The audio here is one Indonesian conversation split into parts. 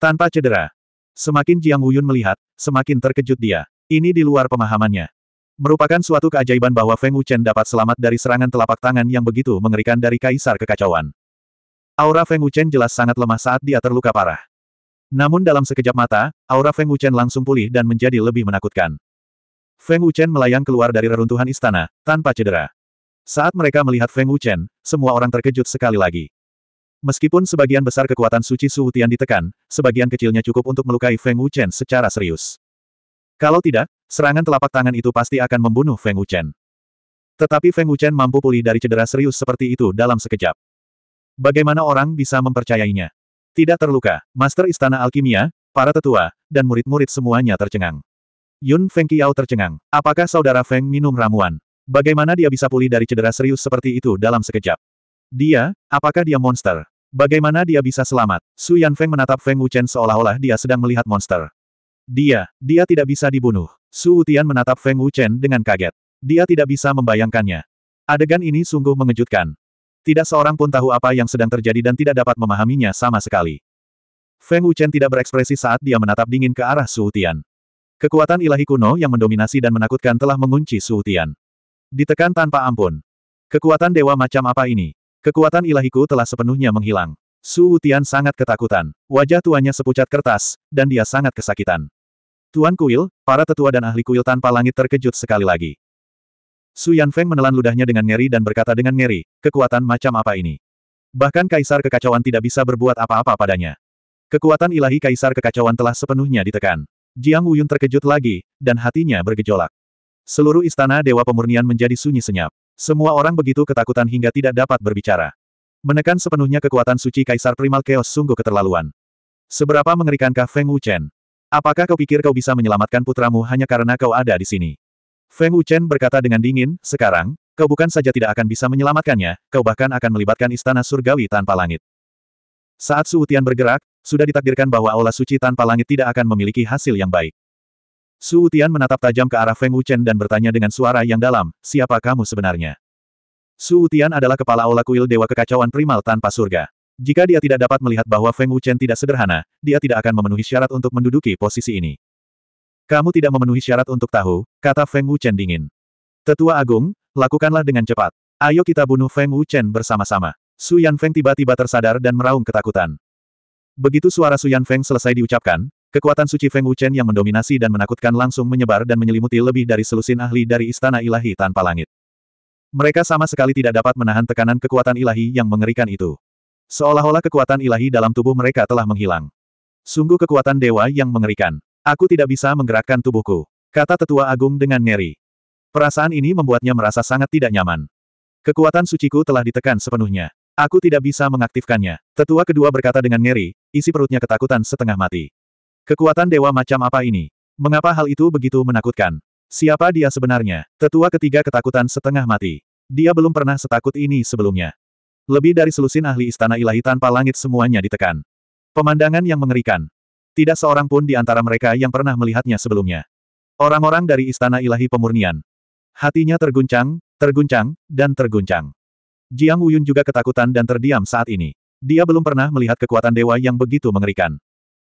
Tanpa cedera. Semakin Jiang Wuyun melihat, semakin terkejut dia. Ini di luar pemahamannya. Merupakan suatu keajaiban bahwa Feng Wuchen dapat selamat dari serangan telapak tangan yang begitu mengerikan dari kaisar kekacauan. Aura Feng Wuchen jelas sangat lemah saat dia terluka parah. Namun dalam sekejap mata, aura Feng Wuchen langsung pulih dan menjadi lebih menakutkan. Feng Wuchen melayang keluar dari reruntuhan istana, tanpa cedera. Saat mereka melihat Feng Wuchen, semua orang terkejut sekali lagi. Meskipun sebagian besar kekuatan suci Su Tian ditekan, sebagian kecilnya cukup untuk melukai Feng Wuchen secara serius. Kalau tidak, serangan telapak tangan itu pasti akan membunuh Feng Wuchen. Tetapi Feng Wuchen mampu pulih dari cedera serius seperti itu dalam sekejap. Bagaimana orang bisa mempercayainya? Tidak terluka, Master Istana Alkimia, para tetua, dan murid-murid semuanya tercengang. Yun Feng Qiao tercengang. Apakah saudara Feng minum ramuan? Bagaimana dia bisa pulih dari cedera serius seperti itu dalam sekejap? Dia, apakah dia monster? Bagaimana dia bisa selamat? Su Yan Feng menatap Feng Wuchen seolah-olah dia sedang melihat monster. Dia, dia tidak bisa dibunuh. Su Utian menatap Feng Wuchen dengan kaget. Dia tidak bisa membayangkannya. Adegan ini sungguh mengejutkan. Tidak seorang pun tahu apa yang sedang terjadi dan tidak dapat memahaminya sama sekali. Feng Wuchen tidak berekspresi saat dia menatap dingin ke arah Su Utian. Kekuatan ilahi kuno yang mendominasi dan menakutkan telah mengunci Su Utian. Ditekan tanpa ampun. Kekuatan dewa macam apa ini? Kekuatan ilahiku telah sepenuhnya menghilang. Su Wutian sangat ketakutan. Wajah tuannya sepucat kertas, dan dia sangat kesakitan. Tuan kuil, para tetua dan ahli kuil tanpa langit terkejut sekali lagi. Su Yanfeng menelan ludahnya dengan ngeri dan berkata dengan ngeri, kekuatan macam apa ini? Bahkan kaisar kekacauan tidak bisa berbuat apa-apa padanya. Kekuatan ilahi kaisar kekacauan telah sepenuhnya ditekan. Jiang Wuyun terkejut lagi, dan hatinya bergejolak. Seluruh istana Dewa Pemurnian menjadi sunyi senyap. Semua orang begitu ketakutan hingga tidak dapat berbicara. Menekan sepenuhnya kekuatan suci Kaisar Primal Chaos sungguh keterlaluan. Seberapa mengerikankah Feng Wuchen? Apakah kau pikir kau bisa menyelamatkan putramu hanya karena kau ada di sini? Feng Wuchen berkata dengan dingin, sekarang, kau bukan saja tidak akan bisa menyelamatkannya, kau bahkan akan melibatkan istana surgawi tanpa langit. Saat Su Utian bergerak, sudah ditakdirkan bahwa aula suci tanpa langit tidak akan memiliki hasil yang baik. Su Utian menatap tajam ke arah Feng Wuchen dan bertanya dengan suara yang dalam, siapa kamu sebenarnya? Su Utian adalah kepala aula kuil Dewa Kekacauan Primal tanpa surga. Jika dia tidak dapat melihat bahwa Feng Wuchen tidak sederhana, dia tidak akan memenuhi syarat untuk menduduki posisi ini. Kamu tidak memenuhi syarat untuk tahu, kata Feng Wuchen dingin. Tetua Agung, lakukanlah dengan cepat. Ayo kita bunuh Feng Wuchen bersama-sama. Su Yan Feng tiba-tiba tersadar dan meraung ketakutan. Begitu suara Su Yan Feng selesai diucapkan, Kekuatan suci Feng Wuchen yang mendominasi dan menakutkan langsung menyebar dan menyelimuti lebih dari selusin ahli dari istana ilahi tanpa langit. Mereka sama sekali tidak dapat menahan tekanan kekuatan ilahi yang mengerikan itu. Seolah-olah kekuatan ilahi dalam tubuh mereka telah menghilang. Sungguh kekuatan dewa yang mengerikan. Aku tidak bisa menggerakkan tubuhku. Kata tetua agung dengan ngeri. Perasaan ini membuatnya merasa sangat tidak nyaman. Kekuatan suciku telah ditekan sepenuhnya. Aku tidak bisa mengaktifkannya. Tetua kedua berkata dengan ngeri, isi perutnya ketakutan setengah mati. Kekuatan dewa macam apa ini? Mengapa hal itu begitu menakutkan? Siapa dia sebenarnya? Tetua ketiga ketakutan setengah mati. Dia belum pernah setakut ini sebelumnya. Lebih dari selusin ahli istana ilahi tanpa langit semuanya ditekan. Pemandangan yang mengerikan. Tidak seorang pun di antara mereka yang pernah melihatnya sebelumnya. Orang-orang dari istana ilahi pemurnian. Hatinya terguncang, terguncang, dan terguncang. Jiang Wuyun juga ketakutan dan terdiam saat ini. Dia belum pernah melihat kekuatan dewa yang begitu mengerikan.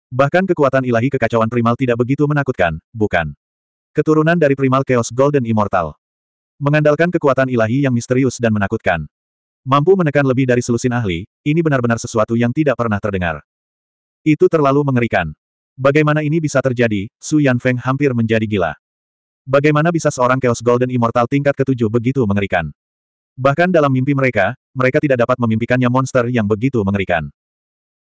Bahkan kekuatan ilahi kekacauan primal tidak begitu menakutkan, bukan? Keturunan dari primal Chaos Golden Immortal. Mengandalkan kekuatan ilahi yang misterius dan menakutkan. Mampu menekan lebih dari selusin ahli, ini benar-benar sesuatu yang tidak pernah terdengar. Itu terlalu mengerikan. Bagaimana ini bisa terjadi, Su Yan Feng hampir menjadi gila. Bagaimana bisa seorang Chaos Golden Immortal tingkat ketujuh begitu mengerikan? Bahkan dalam mimpi mereka, mereka tidak dapat memimpikannya monster yang begitu mengerikan.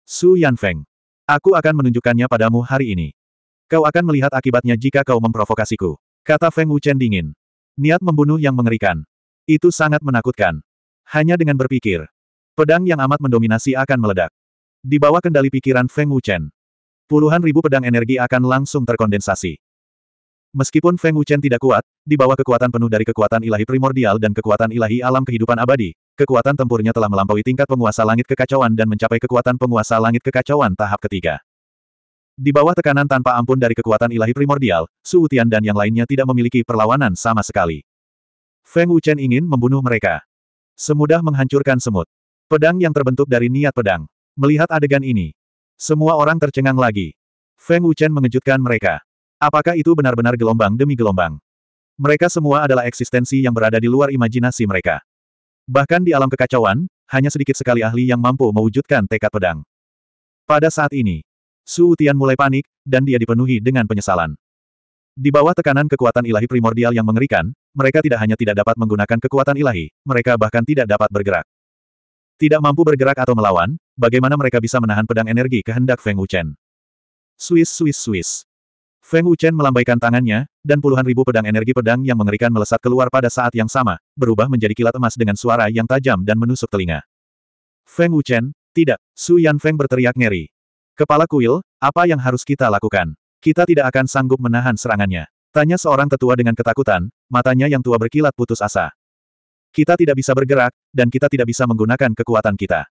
Su Yan Feng. Aku akan menunjukkannya padamu hari ini. Kau akan melihat akibatnya jika kau memprovokasiku. Kata Feng Wuchen dingin. Niat membunuh yang mengerikan. Itu sangat menakutkan. Hanya dengan berpikir. Pedang yang amat mendominasi akan meledak. Di bawah kendali pikiran Feng Wuchen. Puluhan ribu pedang energi akan langsung terkondensasi. Meskipun Feng Wuchen tidak kuat, di bawah kekuatan penuh dari kekuatan ilahi primordial dan kekuatan ilahi alam kehidupan abadi, kekuatan tempurnya telah melampaui tingkat penguasa langit kekacauan dan mencapai kekuatan penguasa langit kekacauan tahap ketiga. Di bawah tekanan tanpa ampun dari kekuatan ilahi primordial, Su Utian dan yang lainnya tidak memiliki perlawanan sama sekali. Feng Wuchen ingin membunuh mereka. Semudah menghancurkan semut. Pedang yang terbentuk dari niat pedang. Melihat adegan ini, semua orang tercengang lagi. Feng Wuchen mengejutkan mereka. Apakah itu benar-benar gelombang demi gelombang? Mereka semua adalah eksistensi yang berada di luar imajinasi mereka. Bahkan di alam kekacauan, hanya sedikit sekali ahli yang mampu mewujudkan tekad pedang. Pada saat ini, Su Utian mulai panik, dan dia dipenuhi dengan penyesalan. Di bawah tekanan kekuatan ilahi primordial yang mengerikan, mereka tidak hanya tidak dapat menggunakan kekuatan ilahi, mereka bahkan tidak dapat bergerak. Tidak mampu bergerak atau melawan, bagaimana mereka bisa menahan pedang energi kehendak Feng Wuchen? Swiss Swiss Swiss. Feng Wuchen melambaikan tangannya, dan puluhan ribu pedang energi pedang yang mengerikan melesat keluar pada saat yang sama, berubah menjadi kilat emas dengan suara yang tajam dan menusuk telinga. Feng Wuchen, tidak, Su Yan Feng berteriak ngeri. Kepala kuil, apa yang harus kita lakukan? Kita tidak akan sanggup menahan serangannya. Tanya seorang tetua dengan ketakutan, matanya yang tua berkilat putus asa. Kita tidak bisa bergerak, dan kita tidak bisa menggunakan kekuatan kita.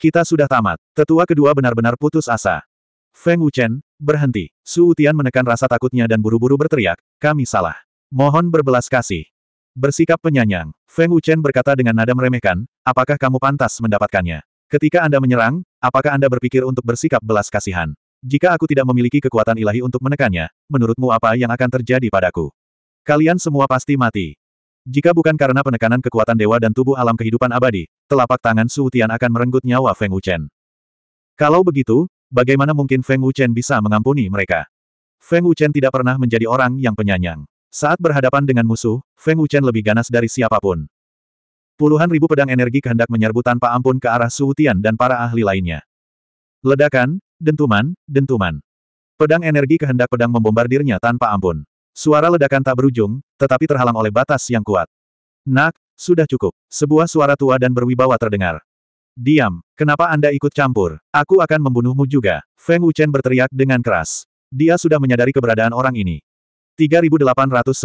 Kita sudah tamat. Tetua kedua benar-benar putus asa. Feng Wuchen, Berhenti. Su Utian menekan rasa takutnya dan buru-buru berteriak, kami salah. Mohon berbelas kasih. Bersikap penyanyang, Feng Wuchen berkata dengan nada meremehkan, apakah kamu pantas mendapatkannya? Ketika Anda menyerang, apakah Anda berpikir untuk bersikap belas kasihan? Jika aku tidak memiliki kekuatan ilahi untuk menekannya, menurutmu apa yang akan terjadi padaku? Kalian semua pasti mati. Jika bukan karena penekanan kekuatan dewa dan tubuh alam kehidupan abadi, telapak tangan Su Tian akan merenggut nyawa Feng Wuchen. Kalau begitu, Bagaimana mungkin Feng Wuchen bisa mengampuni mereka? Feng Wuchen tidak pernah menjadi orang yang penyanyang. Saat berhadapan dengan musuh, Feng Wuchen lebih ganas dari siapapun. Puluhan ribu pedang energi kehendak menyerbu tanpa ampun ke arah Su Tian dan para ahli lainnya. Ledakan, dentuman, dentuman. Pedang energi kehendak pedang membombardirnya tanpa ampun. Suara ledakan tak berujung, tetapi terhalang oleh batas yang kuat. Nak, sudah cukup. Sebuah suara tua dan berwibawa terdengar. Diam, kenapa Anda ikut campur? Aku akan membunuhmu juga. Feng Wuchen berteriak dengan keras. Dia sudah menyadari keberadaan orang ini. 3892.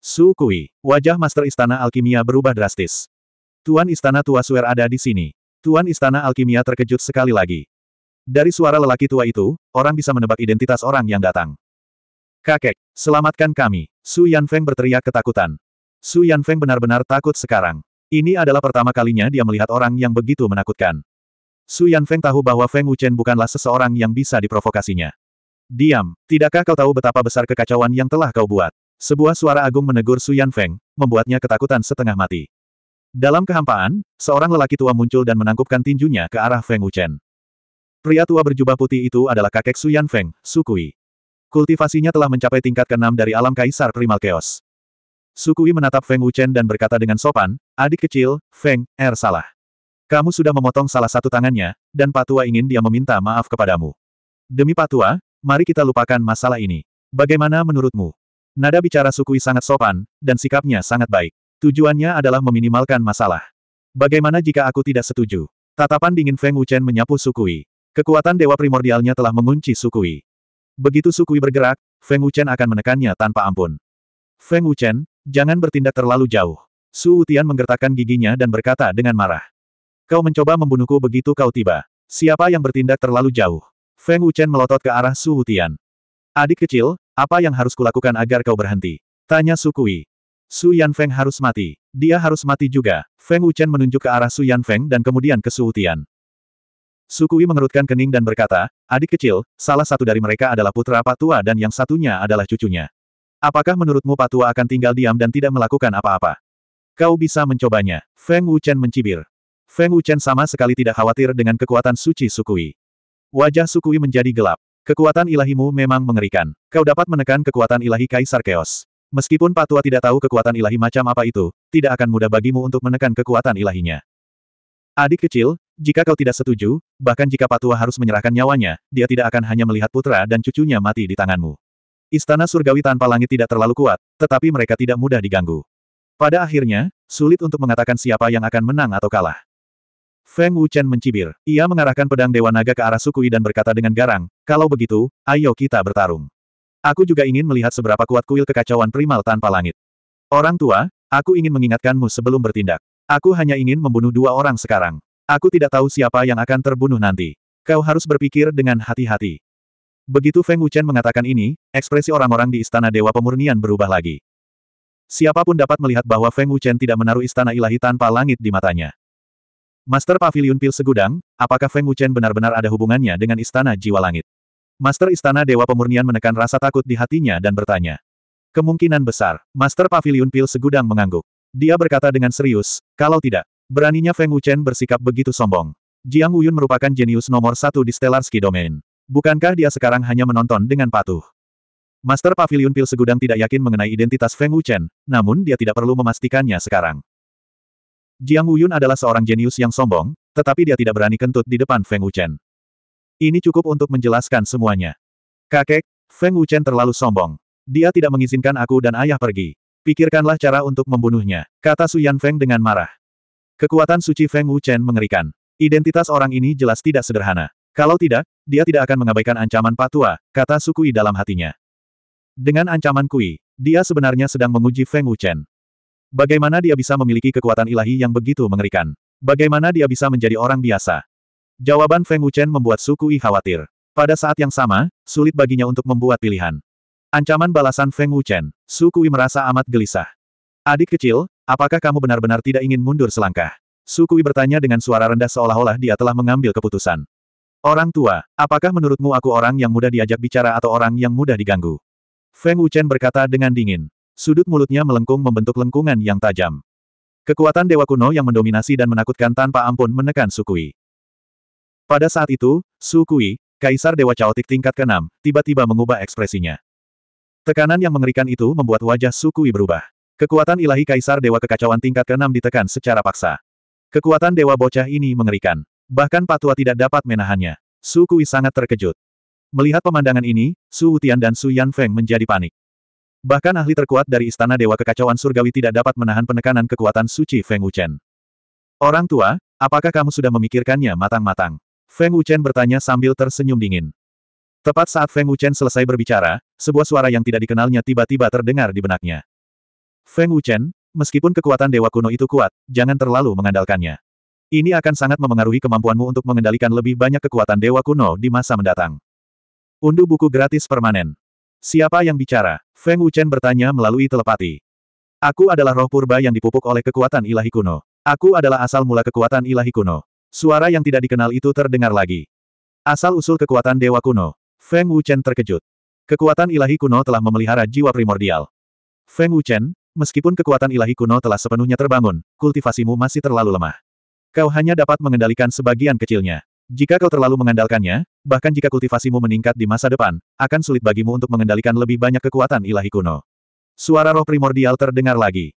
Su Kui, wajah Master Istana Alkimia berubah drastis. Tuan Istana Tua Suer ada di sini. Tuan Istana Alkimia terkejut sekali lagi. Dari suara lelaki tua itu, orang bisa menebak identitas orang yang datang. Kakek, selamatkan kami. Su Yanfeng berteriak ketakutan. Su Yanfeng benar-benar takut sekarang. Ini adalah pertama kalinya dia melihat orang yang begitu menakutkan. Su Feng tahu bahwa Feng Wuchen bukanlah seseorang yang bisa diprovokasinya. Diam, tidakkah kau tahu betapa besar kekacauan yang telah kau buat? Sebuah suara agung menegur Su Feng, membuatnya ketakutan setengah mati. Dalam kehampaan, seorang lelaki tua muncul dan menangkupkan tinjunya ke arah Feng Wuchen. Pria tua berjubah putih itu adalah kakek Su Feng, Su Kui. Kultivasinya telah mencapai tingkat keenam dari alam kaisar primal chaos. Sukui menatap Feng Wuchen dan berkata dengan sopan, adik kecil, Feng, er salah. Kamu sudah memotong salah satu tangannya, dan Patua ingin dia meminta maaf kepadamu. Demi Patua, mari kita lupakan masalah ini. Bagaimana menurutmu? Nada bicara Sukui sangat sopan, dan sikapnya sangat baik. Tujuannya adalah meminimalkan masalah. Bagaimana jika aku tidak setuju? Tatapan dingin Feng Wuchen menyapu Sukui. Kekuatan dewa primordialnya telah mengunci Sukui. Begitu Sukui bergerak, Feng Wuchen akan menekannya tanpa ampun. Feng Wuchen, jangan bertindak terlalu jauh. Su Utian menggertakkan giginya dan berkata dengan marah. Kau mencoba membunuhku begitu kau tiba. Siapa yang bertindak terlalu jauh? Feng Wuchen melotot ke arah Su Utian. Adik kecil, apa yang harus kulakukan agar kau berhenti? Tanya Su Kui. Su Feng harus mati. Dia harus mati juga. Feng Wuchen menunjuk ke arah Su Feng dan kemudian ke Su Utian. Su Kui mengerutkan kening dan berkata, adik kecil, salah satu dari mereka adalah putra Pak Tua dan yang satunya adalah cucunya. Apakah menurutmu Patua akan tinggal diam dan tidak melakukan apa-apa? Kau bisa mencobanya. Feng Wuchen mencibir. Feng Wuchen sama sekali tidak khawatir dengan kekuatan suci Sukui. Wajah Sukui menjadi gelap. Kekuatan ilahimu memang mengerikan. Kau dapat menekan kekuatan ilahi Kaisar Chaos. Meskipun Patua tidak tahu kekuatan ilahi macam apa itu, tidak akan mudah bagimu untuk menekan kekuatan ilahinya. Adik kecil, jika kau tidak setuju, bahkan jika Patua harus menyerahkan nyawanya, dia tidak akan hanya melihat putra dan cucunya mati di tanganmu. Istana surgawi tanpa langit tidak terlalu kuat, tetapi mereka tidak mudah diganggu. Pada akhirnya, sulit untuk mengatakan siapa yang akan menang atau kalah. Feng Wuchen mencibir. Ia mengarahkan pedang Dewa Naga ke arah Sukui dan berkata dengan garang, kalau begitu, ayo kita bertarung. Aku juga ingin melihat seberapa kuat kuil kekacauan primal tanpa langit. Orang tua, aku ingin mengingatkanmu sebelum bertindak. Aku hanya ingin membunuh dua orang sekarang. Aku tidak tahu siapa yang akan terbunuh nanti. Kau harus berpikir dengan hati-hati. Begitu Feng Wuchen mengatakan ini, ekspresi orang-orang di Istana Dewa Pemurnian berubah lagi. Siapapun dapat melihat bahwa Feng Wuchen tidak menaruh Istana Ilahi tanpa langit di matanya. Master Pavilion Pil Segudang, apakah Feng Wuchen benar-benar ada hubungannya dengan Istana Jiwa Langit? Master Istana Dewa Pemurnian menekan rasa takut di hatinya dan bertanya. Kemungkinan besar, Master Pavilion Pil Segudang mengangguk. Dia berkata dengan serius, kalau tidak, beraninya Feng Wuchen bersikap begitu sombong. Jiang Wuyun merupakan jenius nomor satu di Stellar Stellarski Domain. Bukankah dia sekarang hanya menonton dengan patuh? Master Pavilion Pil Segudang tidak yakin mengenai identitas Feng Wuchen, namun dia tidak perlu memastikannya sekarang. Jiang Wuyun adalah seorang jenius yang sombong, tetapi dia tidak berani kentut di depan Feng Wuchen. Ini cukup untuk menjelaskan semuanya. Kakek, Feng Wuchen terlalu sombong. Dia tidak mengizinkan aku dan ayah pergi. Pikirkanlah cara untuk membunuhnya, kata Su Yan Feng dengan marah. Kekuatan suci Feng Wuchen mengerikan. Identitas orang ini jelas tidak sederhana. Kalau tidak, dia tidak akan mengabaikan ancaman Patua, kata Sukui dalam hatinya. Dengan ancaman Kui, dia sebenarnya sedang menguji Feng Wuchen. Bagaimana dia bisa memiliki kekuatan ilahi yang begitu mengerikan? Bagaimana dia bisa menjadi orang biasa? Jawaban Feng Wuchen membuat Sukui khawatir. Pada saat yang sama, sulit baginya untuk membuat pilihan. Ancaman balasan Feng Wuchen, Sukui merasa amat gelisah. Adik kecil, apakah kamu benar-benar tidak ingin mundur selangkah? Sukui bertanya dengan suara rendah seolah-olah dia telah mengambil keputusan. Orang tua, apakah menurutmu aku orang yang mudah diajak bicara atau orang yang mudah diganggu? Feng Wuchen berkata dengan dingin. Sudut mulutnya melengkung membentuk lengkungan yang tajam. Kekuatan dewa kuno yang mendominasi dan menakutkan tanpa ampun menekan Sukui. Pada saat itu, Sukui, Kaisar Dewa caotik tingkat ke-6, tiba-tiba mengubah ekspresinya. Tekanan yang mengerikan itu membuat wajah Sukui berubah. Kekuatan ilahi Kaisar Dewa Kekacauan tingkat ke-6 ditekan secara paksa. Kekuatan Dewa Bocah ini mengerikan. Bahkan Patua tidak dapat menahannya. Su Kui sangat terkejut. Melihat pemandangan ini, Su Wutian dan Su Feng menjadi panik. Bahkan ahli terkuat dari Istana Dewa Kekacauan Surgawi tidak dapat menahan penekanan kekuatan suci Feng Wuchen. Orang tua, apakah kamu sudah memikirkannya matang-matang? Feng Wuchen bertanya sambil tersenyum dingin. Tepat saat Feng Wuchen selesai berbicara, sebuah suara yang tidak dikenalnya tiba-tiba terdengar di benaknya. Feng Wuchen, meskipun kekuatan Dewa Kuno itu kuat, jangan terlalu mengandalkannya. Ini akan sangat memengaruhi kemampuanmu untuk mengendalikan lebih banyak kekuatan dewa kuno di masa mendatang. Unduh buku gratis permanen. Siapa yang bicara? Feng Wuchen bertanya melalui telepati. Aku adalah roh purba yang dipupuk oleh kekuatan ilahi kuno. Aku adalah asal mula kekuatan ilahi kuno. Suara yang tidak dikenal itu terdengar lagi. Asal-usul kekuatan dewa kuno. Feng Wuchen terkejut. Kekuatan ilahi kuno telah memelihara jiwa primordial. Feng Wuchen, meskipun kekuatan ilahi kuno telah sepenuhnya terbangun, kultivasimu masih terlalu lemah. Kau hanya dapat mengendalikan sebagian kecilnya. Jika kau terlalu mengandalkannya, bahkan jika kultivasimu meningkat di masa depan, akan sulit bagimu untuk mengendalikan lebih banyak kekuatan ilahi kuno. Suara roh primordial terdengar lagi.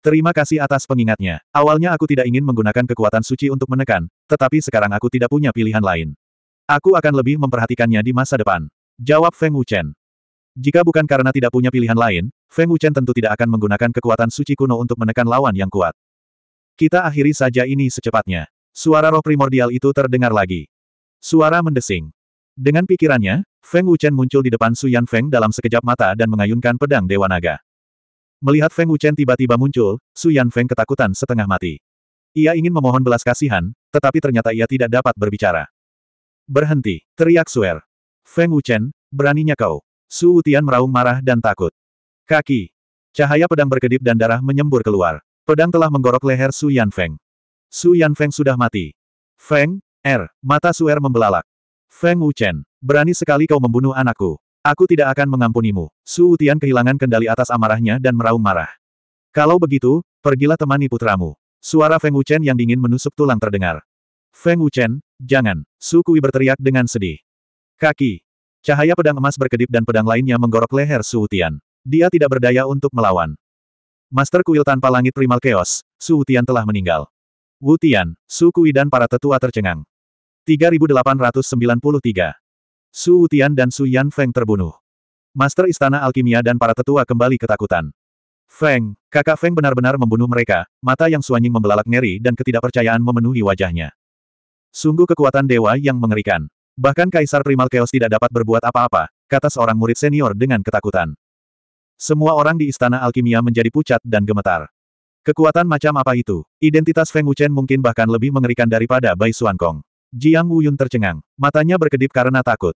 Terima kasih atas pengingatnya. Awalnya aku tidak ingin menggunakan kekuatan suci untuk menekan, tetapi sekarang aku tidak punya pilihan lain. Aku akan lebih memperhatikannya di masa depan. Jawab Feng Wuchen. Jika bukan karena tidak punya pilihan lain, Feng Wuchen tentu tidak akan menggunakan kekuatan suci kuno untuk menekan lawan yang kuat. Kita akhiri saja ini secepatnya. Suara roh primordial itu terdengar lagi. Suara mendesing. Dengan pikirannya, Feng Wuchen muncul di depan Su Yan Feng dalam sekejap mata dan mengayunkan pedang Dewa Naga. Melihat Feng Wuchen tiba-tiba muncul, Su Yan Feng ketakutan setengah mati. Ia ingin memohon belas kasihan, tetapi ternyata ia tidak dapat berbicara. Berhenti, teriak Suer. Feng Wuchen, beraninya kau. Su Wutian meraung marah dan takut. Kaki. Cahaya pedang berkedip dan darah menyembur keluar. Pedang telah menggorok leher Su Yan Feng. Su Yan Feng sudah mati. Feng, Er, mata Su Er membelalak. Feng Wuchen, berani sekali kau membunuh anakku. Aku tidak akan mengampunimu. Su Utian kehilangan kendali atas amarahnya dan meraung marah. Kalau begitu, pergilah temani putramu. Suara Feng Wuchen yang dingin menusuk tulang terdengar. Feng Wuchen, jangan. Su Kui berteriak dengan sedih. Kaki. Cahaya pedang emas berkedip dan pedang lainnya menggorok leher Su Utian. Dia tidak berdaya untuk melawan. Master Kuil Tanpa Langit Primal Chaos, Su Wutian telah meninggal. Wu Tian, Su Kui dan para tetua tercengang. 3893. Su Wutian dan Su Yan Feng terbunuh. Master Istana Alkimia dan para tetua kembali ketakutan. Feng, kakak Feng benar-benar membunuh mereka, mata yang suanying membelalak ngeri dan ketidakpercayaan memenuhi wajahnya. Sungguh kekuatan dewa yang mengerikan. Bahkan Kaisar Primal Chaos tidak dapat berbuat apa-apa, kata seorang murid senior dengan ketakutan. Semua orang di Istana Alkimia menjadi pucat dan gemetar. Kekuatan macam apa itu? Identitas Feng Wuchen mungkin bahkan lebih mengerikan daripada Bai Suankong. Jiang Wuyun tercengang. Matanya berkedip karena takut.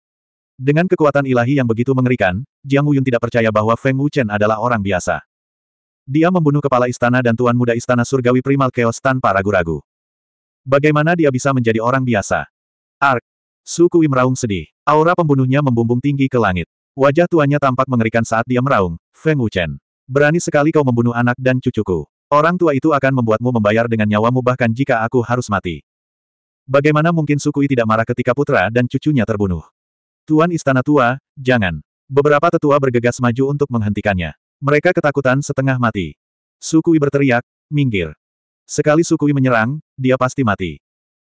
Dengan kekuatan ilahi yang begitu mengerikan, Jiang Wuyun tidak percaya bahwa Feng Wuchen adalah orang biasa. Dia membunuh kepala istana dan tuan muda istana surgawi primal chaos tanpa ragu-ragu. Bagaimana dia bisa menjadi orang biasa? Ark. Suku meraung sedih. Aura pembunuhnya membumbung tinggi ke langit. Wajah tuanya tampak mengerikan saat dia meraung, Feng Wuchen. Berani sekali kau membunuh anak dan cucuku. Orang tua itu akan membuatmu membayar dengan nyawamu bahkan jika aku harus mati. Bagaimana mungkin Sukui tidak marah ketika putra dan cucunya terbunuh? Tuan Istana Tua, jangan. Beberapa tetua bergegas maju untuk menghentikannya. Mereka ketakutan setengah mati. Sukui berteriak, minggir. Sekali Sukui menyerang, dia pasti mati.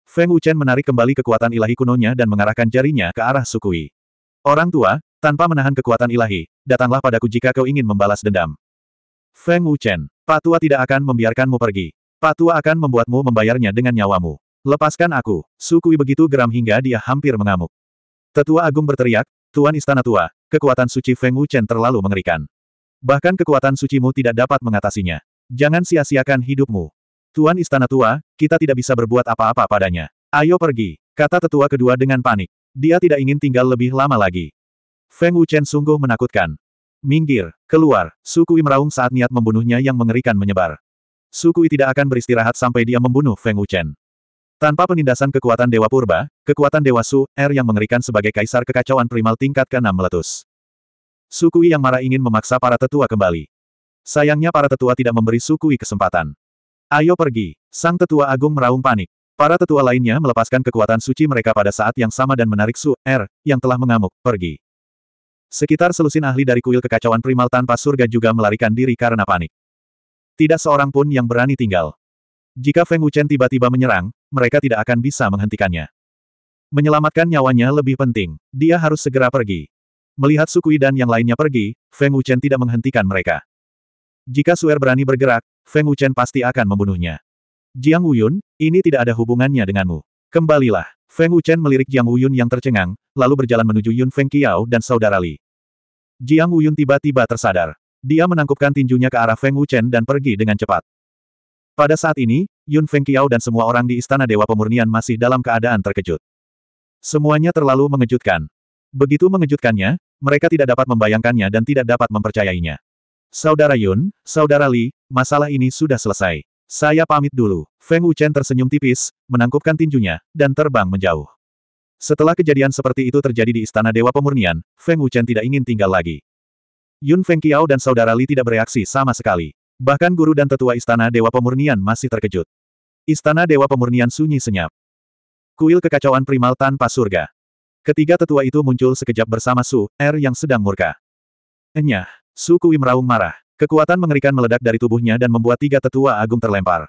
Feng Wuchen menarik kembali kekuatan ilahi kunonya dan mengarahkan jarinya ke arah Sukui. Orang tua, tanpa menahan kekuatan ilahi, datanglah padaku jika kau ingin membalas dendam. Feng Wuchen, Patua tidak akan membiarkanmu pergi. Patua akan membuatmu membayarnya dengan nyawamu. Lepaskan aku, Sukui begitu geram hingga dia hampir mengamuk. Tetua Agung berteriak, Tuan Istana Tua, kekuatan suci Feng Wuchen terlalu mengerikan. Bahkan kekuatan sucimu tidak dapat mengatasinya. Jangan sia-siakan hidupmu. Tuan Istana Tua, kita tidak bisa berbuat apa-apa padanya. Ayo pergi, kata tetua kedua dengan panik. Dia tidak ingin tinggal lebih lama lagi. Feng Wuchen sungguh menakutkan. Minggir, keluar, Sukui meraung saat niat membunuhnya yang mengerikan menyebar. Suku i tidak akan beristirahat sampai dia membunuh Feng Wuchen. Tanpa penindasan kekuatan Dewa Purba, kekuatan Dewa Su, R er yang mengerikan sebagai kaisar kekacauan primal tingkat ke-6 meletus. i yang marah ingin memaksa para tetua kembali. Sayangnya para tetua tidak memberi Suku i kesempatan. Ayo pergi, sang tetua agung meraung panik. Para tetua lainnya melepaskan kekuatan suci mereka pada saat yang sama dan menarik Su, R, er, yang telah mengamuk, pergi. Sekitar selusin ahli dari kuil kekacauan primal tanpa surga juga melarikan diri karena panik. Tidak seorang pun yang berani tinggal. Jika Feng Wuchen tiba-tiba menyerang, mereka tidak akan bisa menghentikannya. Menyelamatkan nyawanya lebih penting. Dia harus segera pergi. Melihat Sukui dan yang lainnya pergi, Feng Wuchen tidak menghentikan mereka. Jika Suer berani bergerak, Feng Wuchen pasti akan membunuhnya. Jiang Wuyun, ini tidak ada hubungannya denganmu. Kembalilah. Feng Wuchen melirik Jiang Wuyun yang tercengang, lalu berjalan menuju Yun Feng Qiao dan saudara Li. Jiang Wuyun tiba-tiba tersadar. Dia menangkupkan tinjunya ke arah Feng Wuchen dan pergi dengan cepat. Pada saat ini, Yun Feng Qiao dan semua orang di Istana Dewa Pemurnian masih dalam keadaan terkejut. Semuanya terlalu mengejutkan. Begitu mengejutkannya, mereka tidak dapat membayangkannya dan tidak dapat mempercayainya. Saudara Yun, Saudara Li, masalah ini sudah selesai. Saya pamit dulu. Feng Wuchen tersenyum tipis, menangkupkan tinjunya, dan terbang menjauh. Setelah kejadian seperti itu terjadi di Istana Dewa Pemurnian, Feng Wuchen tidak ingin tinggal lagi. Yun Feng Qiao dan Saudara Li tidak bereaksi sama sekali. Bahkan guru dan tetua Istana Dewa Pemurnian masih terkejut. Istana Dewa Pemurnian sunyi senyap. Kuil kekacauan primal tanpa surga. Ketiga tetua itu muncul sekejap bersama Su Er yang sedang murka. Enyah, Su Kui meraung marah. Kekuatan mengerikan meledak dari tubuhnya dan membuat tiga tetua agung terlempar.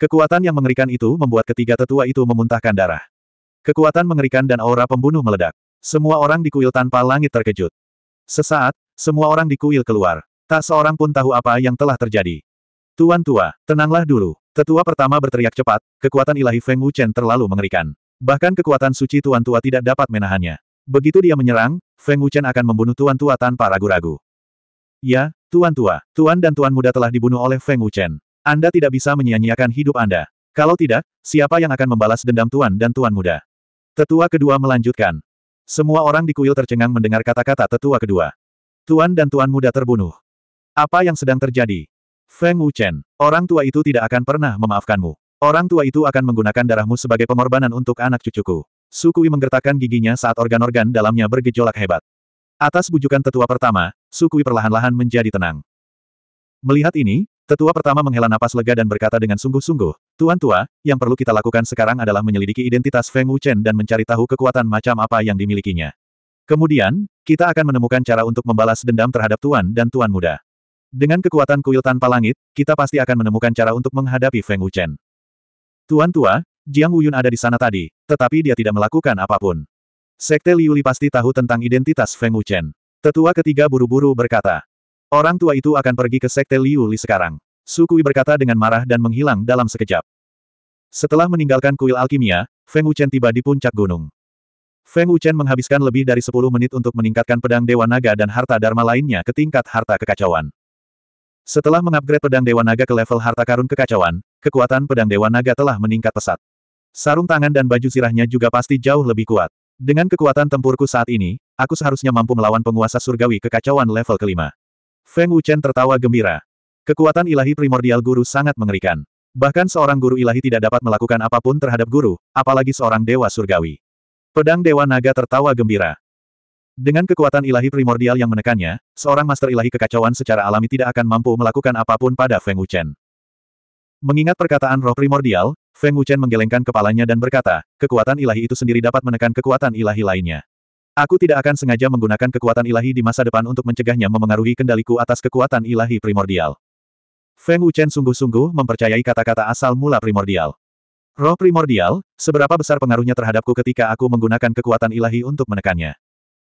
Kekuatan yang mengerikan itu membuat ketiga tetua itu memuntahkan darah. Kekuatan mengerikan dan aura pembunuh meledak. Semua orang di kuil tanpa langit terkejut. Sesaat, semua orang di kuil keluar. Tak seorang pun tahu apa yang telah terjadi. Tuan tua, tenanglah dulu. Tetua pertama berteriak cepat, kekuatan ilahi Feng Wuchen terlalu mengerikan. Bahkan kekuatan suci tuan tua tidak dapat menahannya. Begitu dia menyerang, Feng Wuchen akan membunuh tuan tua tanpa ragu-ragu. Ya, Tuan tua, tuan dan tuan muda telah dibunuh oleh Feng Wuchen. Anda tidak bisa menyia-nyiakan hidup Anda. Kalau tidak, siapa yang akan membalas dendam tuan dan tuan muda? Tetua kedua melanjutkan. Semua orang di kuil tercengang mendengar kata-kata tetua kedua. Tuan dan tuan muda terbunuh. Apa yang sedang terjadi? Feng Wuchen, orang tua itu tidak akan pernah memaafkanmu. Orang tua itu akan menggunakan darahmu sebagai pengorbanan untuk anak cucuku. Sukui menggertakkan giginya saat organ-organ dalamnya bergejolak hebat. Atas bujukan tetua pertama, Sukui perlahan-lahan menjadi tenang. Melihat ini, tetua pertama menghela napas lega dan berkata dengan sungguh-sungguh, Tuan tua, yang perlu kita lakukan sekarang adalah menyelidiki identitas Feng Wuchen dan mencari tahu kekuatan macam apa yang dimilikinya. Kemudian, kita akan menemukan cara untuk membalas dendam terhadap Tuan dan Tuan Muda. Dengan kekuatan kuil tanpa langit, kita pasti akan menemukan cara untuk menghadapi Feng Wuchen. Tuan tua, Jiang Wuyun ada di sana tadi, tetapi dia tidak melakukan apapun. Sekte Liuli pasti tahu tentang identitas Feng Wuchen. Tetua ketiga buru-buru berkata. Orang tua itu akan pergi ke Sekte Liuli sekarang. Sukui berkata dengan marah dan menghilang dalam sekejap. Setelah meninggalkan kuil alkimia, Feng Wuchen tiba di puncak gunung. Feng Wuchen menghabiskan lebih dari 10 menit untuk meningkatkan pedang Dewa Naga dan harta Dharma lainnya ke tingkat harta kekacauan. Setelah mengupgrade pedang Dewa Naga ke level harta karun kekacauan, kekuatan pedang Dewa Naga telah meningkat pesat. Sarung tangan dan baju sirahnya juga pasti jauh lebih kuat. Dengan kekuatan tempurku saat ini, aku seharusnya mampu melawan penguasa surgawi kekacauan level kelima. Feng Wuchen tertawa gembira. Kekuatan ilahi primordial guru sangat mengerikan. Bahkan seorang guru ilahi tidak dapat melakukan apapun terhadap guru, apalagi seorang dewa surgawi. Pedang Dewa Naga tertawa gembira. Dengan kekuatan ilahi primordial yang menekannya, seorang master ilahi kekacauan secara alami tidak akan mampu melakukan apapun pada Feng Wuchen. Mengingat perkataan roh primordial, Feng Wuchen menggelengkan kepalanya dan berkata, kekuatan ilahi itu sendiri dapat menekan kekuatan ilahi lainnya. Aku tidak akan sengaja menggunakan kekuatan ilahi di masa depan untuk mencegahnya memengaruhi kendaliku atas kekuatan ilahi primordial. Feng Wuchen sungguh-sungguh mempercayai kata-kata asal mula primordial. Roh primordial, seberapa besar pengaruhnya terhadapku ketika aku menggunakan kekuatan ilahi untuk menekannya?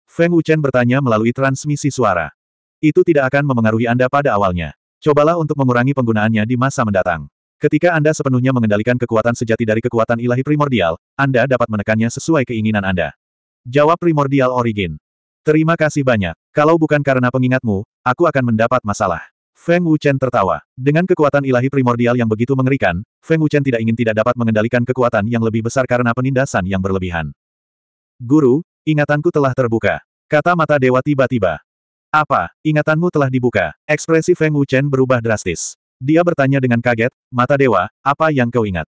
Feng Wuchen bertanya melalui transmisi suara. Itu tidak akan memengaruhi Anda pada awalnya. Cobalah untuk mengurangi penggunaannya di masa mendatang. Ketika Anda sepenuhnya mengendalikan kekuatan sejati dari kekuatan ilahi primordial, Anda dapat menekannya sesuai keinginan Anda. Jawab primordial origin. Terima kasih banyak. Kalau bukan karena pengingatmu, aku akan mendapat masalah. Feng Wuchen tertawa. Dengan kekuatan ilahi primordial yang begitu mengerikan, Feng Wuchen tidak ingin tidak dapat mengendalikan kekuatan yang lebih besar karena penindasan yang berlebihan. Guru, ingatanku telah terbuka. Kata mata dewa tiba-tiba. Apa, ingatanmu telah dibuka? Ekspresi Feng Wuchen berubah drastis. Dia bertanya dengan kaget, Mata Dewa, apa yang kau ingat?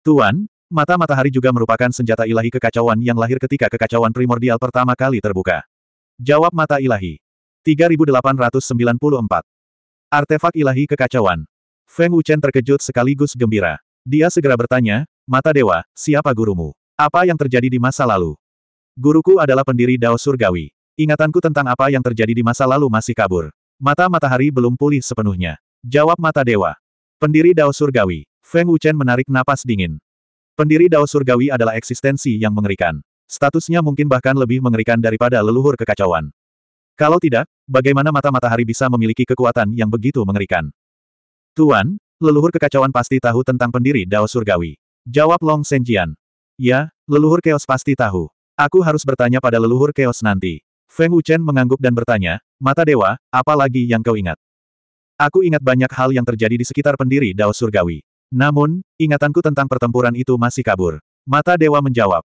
Tuan, mata matahari juga merupakan senjata ilahi kekacauan yang lahir ketika kekacauan primordial pertama kali terbuka. Jawab mata ilahi. 3894. Artefak ilahi kekacauan. Feng Wuchen terkejut sekaligus gembira. Dia segera bertanya, Mata Dewa, siapa gurumu? Apa yang terjadi di masa lalu? Guruku adalah pendiri Dao Surgawi. Ingatanku tentang apa yang terjadi di masa lalu masih kabur. Mata matahari belum pulih sepenuhnya. Jawab mata dewa. Pendiri Dao Surgawi. Feng Wuchen menarik napas dingin. Pendiri Dao Surgawi adalah eksistensi yang mengerikan. Statusnya mungkin bahkan lebih mengerikan daripada leluhur kekacauan. Kalau tidak, bagaimana mata matahari bisa memiliki kekuatan yang begitu mengerikan? Tuan, leluhur kekacauan pasti tahu tentang pendiri Dao Surgawi. Jawab Long Senjian. Ya, leluhur keos pasti tahu. Aku harus bertanya pada leluhur keos nanti. Feng Wuchen mengangguk dan bertanya, Mata Dewa, apa lagi yang kau ingat? Aku ingat banyak hal yang terjadi di sekitar pendiri Dao Surgawi. Namun, ingatanku tentang pertempuran itu masih kabur. Mata Dewa menjawab.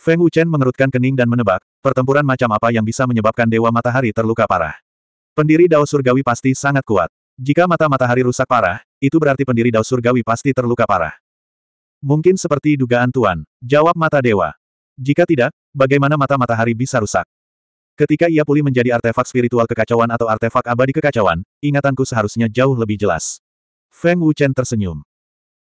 Feng Wuchen mengerutkan kening dan menebak, pertempuran macam apa yang bisa menyebabkan Dewa Matahari terluka parah. Pendiri Dao Surgawi pasti sangat kuat. Jika mata matahari rusak parah, itu berarti pendiri Dao Surgawi pasti terluka parah. Mungkin seperti dugaan Tuan, jawab mata Dewa. Jika tidak, bagaimana mata matahari bisa rusak? Ketika ia pulih menjadi artefak spiritual kekacauan atau artefak abadi kekacauan, ingatanku seharusnya jauh lebih jelas. Feng Wuchen tersenyum.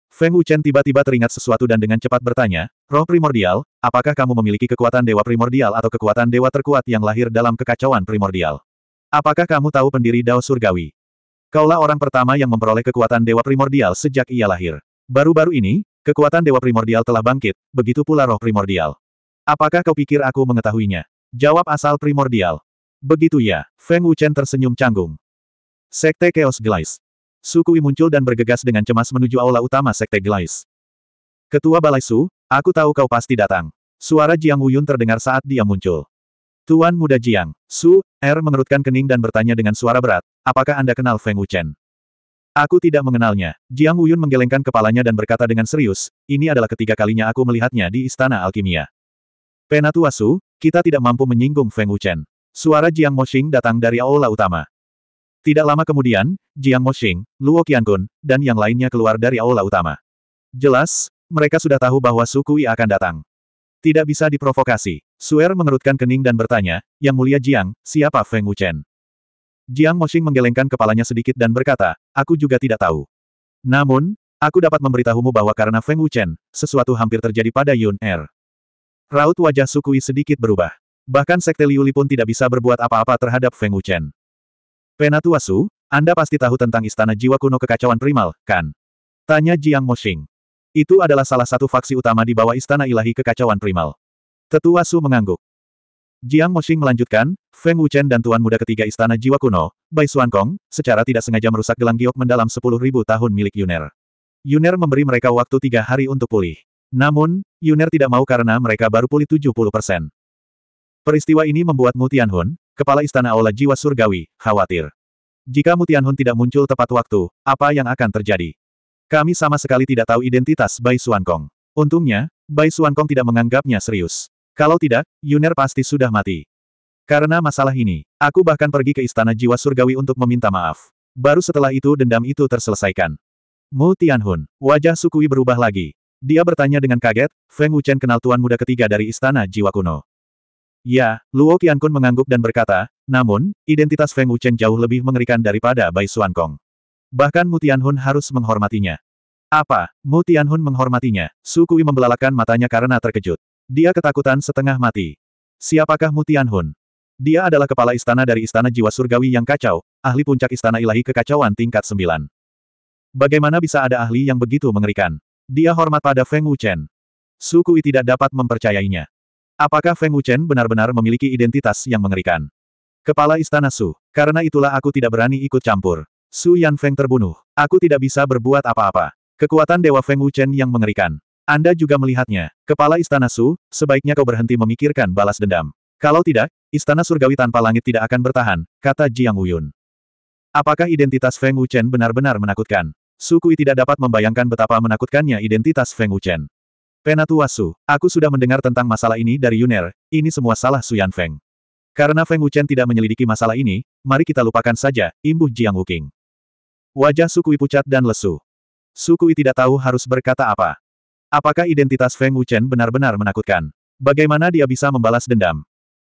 Feng Wuchen tiba-tiba teringat sesuatu dan dengan cepat bertanya, Roh primordial, apakah kamu memiliki kekuatan dewa primordial atau kekuatan dewa terkuat yang lahir dalam kekacauan primordial? Apakah kamu tahu pendiri Dao Surgawi? Kaulah orang pertama yang memperoleh kekuatan dewa primordial sejak ia lahir. Baru-baru ini, kekuatan dewa primordial telah bangkit, begitu pula roh primordial. Apakah kau pikir aku mengetahuinya? Jawab asal primordial. Begitu ya, Feng Wuchen tersenyum canggung. Sekte Chaos Glaze. Sukui muncul dan bergegas dengan cemas menuju aula utama Sekte Glaze. Ketua Balai Su, aku tahu kau pasti datang. Suara Jiang Wuyun terdengar saat dia muncul. Tuan muda Jiang, Su, Er mengerutkan kening dan bertanya dengan suara berat, apakah Anda kenal Feng Wuchen? Aku tidak mengenalnya. Jiang Wuyun menggelengkan kepalanya dan berkata dengan serius, ini adalah ketiga kalinya aku melihatnya di Istana Alkimia. Penatua Su, kita tidak mampu menyinggung Feng Wuchen. Suara Jiang Moxing datang dari aula utama. Tidak lama kemudian, Jiang Moxing, Luo Qiangun, dan yang lainnya keluar dari aula utama. Jelas, mereka sudah tahu bahwa suku I akan datang. Tidak bisa diprovokasi. Suer mengerutkan kening dan bertanya, Yang Mulia Jiang, siapa Feng Wuchen? Jiang Moxing menggelengkan kepalanya sedikit dan berkata, aku juga tidak tahu. Namun, aku dapat memberitahumu bahwa karena Feng Wuchen, sesuatu hampir terjadi pada Yun Er. Raut wajah Sukui sedikit berubah. Bahkan Sekte Liuli pun tidak bisa berbuat apa-apa terhadap Feng Wuchen. Penatua Su, Anda pasti tahu tentang Istana Jiwa Kuno Kekacauan Primal, kan? Tanya Jiang Moxing. Itu adalah salah satu faksi utama di bawah Istana Ilahi Kekacauan Primal. Tetua Su mengangguk. Jiang Moxing melanjutkan, Feng Wuchen dan Tuan Muda ketiga Istana Jiwa Kuno, Bai Xuan Kong secara tidak sengaja merusak gelang giok mendalam 10.000 tahun milik Yuner. Yuner memberi mereka waktu tiga hari untuk pulih. Namun, Yuner tidak mau karena mereka baru pulih 70%. Peristiwa ini membuat Mutianhun, kepala Istana Aula Jiwa Surgawi, khawatir. Jika Mutianhun tidak muncul tepat waktu, apa yang akan terjadi? Kami sama sekali tidak tahu identitas Bai Suankong. Untungnya, Bai Suankong tidak menganggapnya serius. Kalau tidak, Yuner pasti sudah mati. Karena masalah ini, aku bahkan pergi ke Istana Jiwa Surgawi untuk meminta maaf. Baru setelah itu dendam itu terselesaikan. Mu Tianhun, wajah Sukui berubah lagi. Dia bertanya dengan kaget, Feng Wuchen kenal tuan muda ketiga dari istana jiwa kuno. Ya, Luo Qiankun mengangguk dan berkata, namun, identitas Feng Wuchen jauh lebih mengerikan daripada Bai Xuan Bahkan Mu Tianhun harus menghormatinya. Apa? Mu Tianhun menghormatinya. Kui membelalakan matanya karena terkejut. Dia ketakutan setengah mati. Siapakah Mu Tianhun? Dia adalah kepala istana dari istana jiwa surgawi yang kacau, ahli puncak istana ilahi kekacauan tingkat sembilan. Bagaimana bisa ada ahli yang begitu mengerikan? Dia hormat pada Feng Wuchen. Su Kui tidak dapat mempercayainya. Apakah Feng Wuchen benar-benar memiliki identitas yang mengerikan? Kepala Istana Su, karena itulah aku tidak berani ikut campur. Su Yan Feng terbunuh. Aku tidak bisa berbuat apa-apa. Kekuatan Dewa Feng Wuchen yang mengerikan. Anda juga melihatnya. Kepala Istana Su, sebaiknya kau berhenti memikirkan balas dendam. Kalau tidak, Istana Surgawi tanpa langit tidak akan bertahan, kata Jiang Wuyun. Apakah identitas Feng Wuchen benar-benar menakutkan? Sukui tidak dapat membayangkan betapa menakutkannya identitas Feng Wuchen. Penatua Su, aku sudah mendengar tentang masalah ini dari Yuner, ini semua salah Suyan Feng. Karena Feng Wuchen tidak menyelidiki masalah ini, mari kita lupakan saja, imbuh Jiang Wuking. Wajah Sukui pucat dan lesu. Sukui tidak tahu harus berkata apa. Apakah identitas Feng Wuchen benar-benar menakutkan? Bagaimana dia bisa membalas dendam?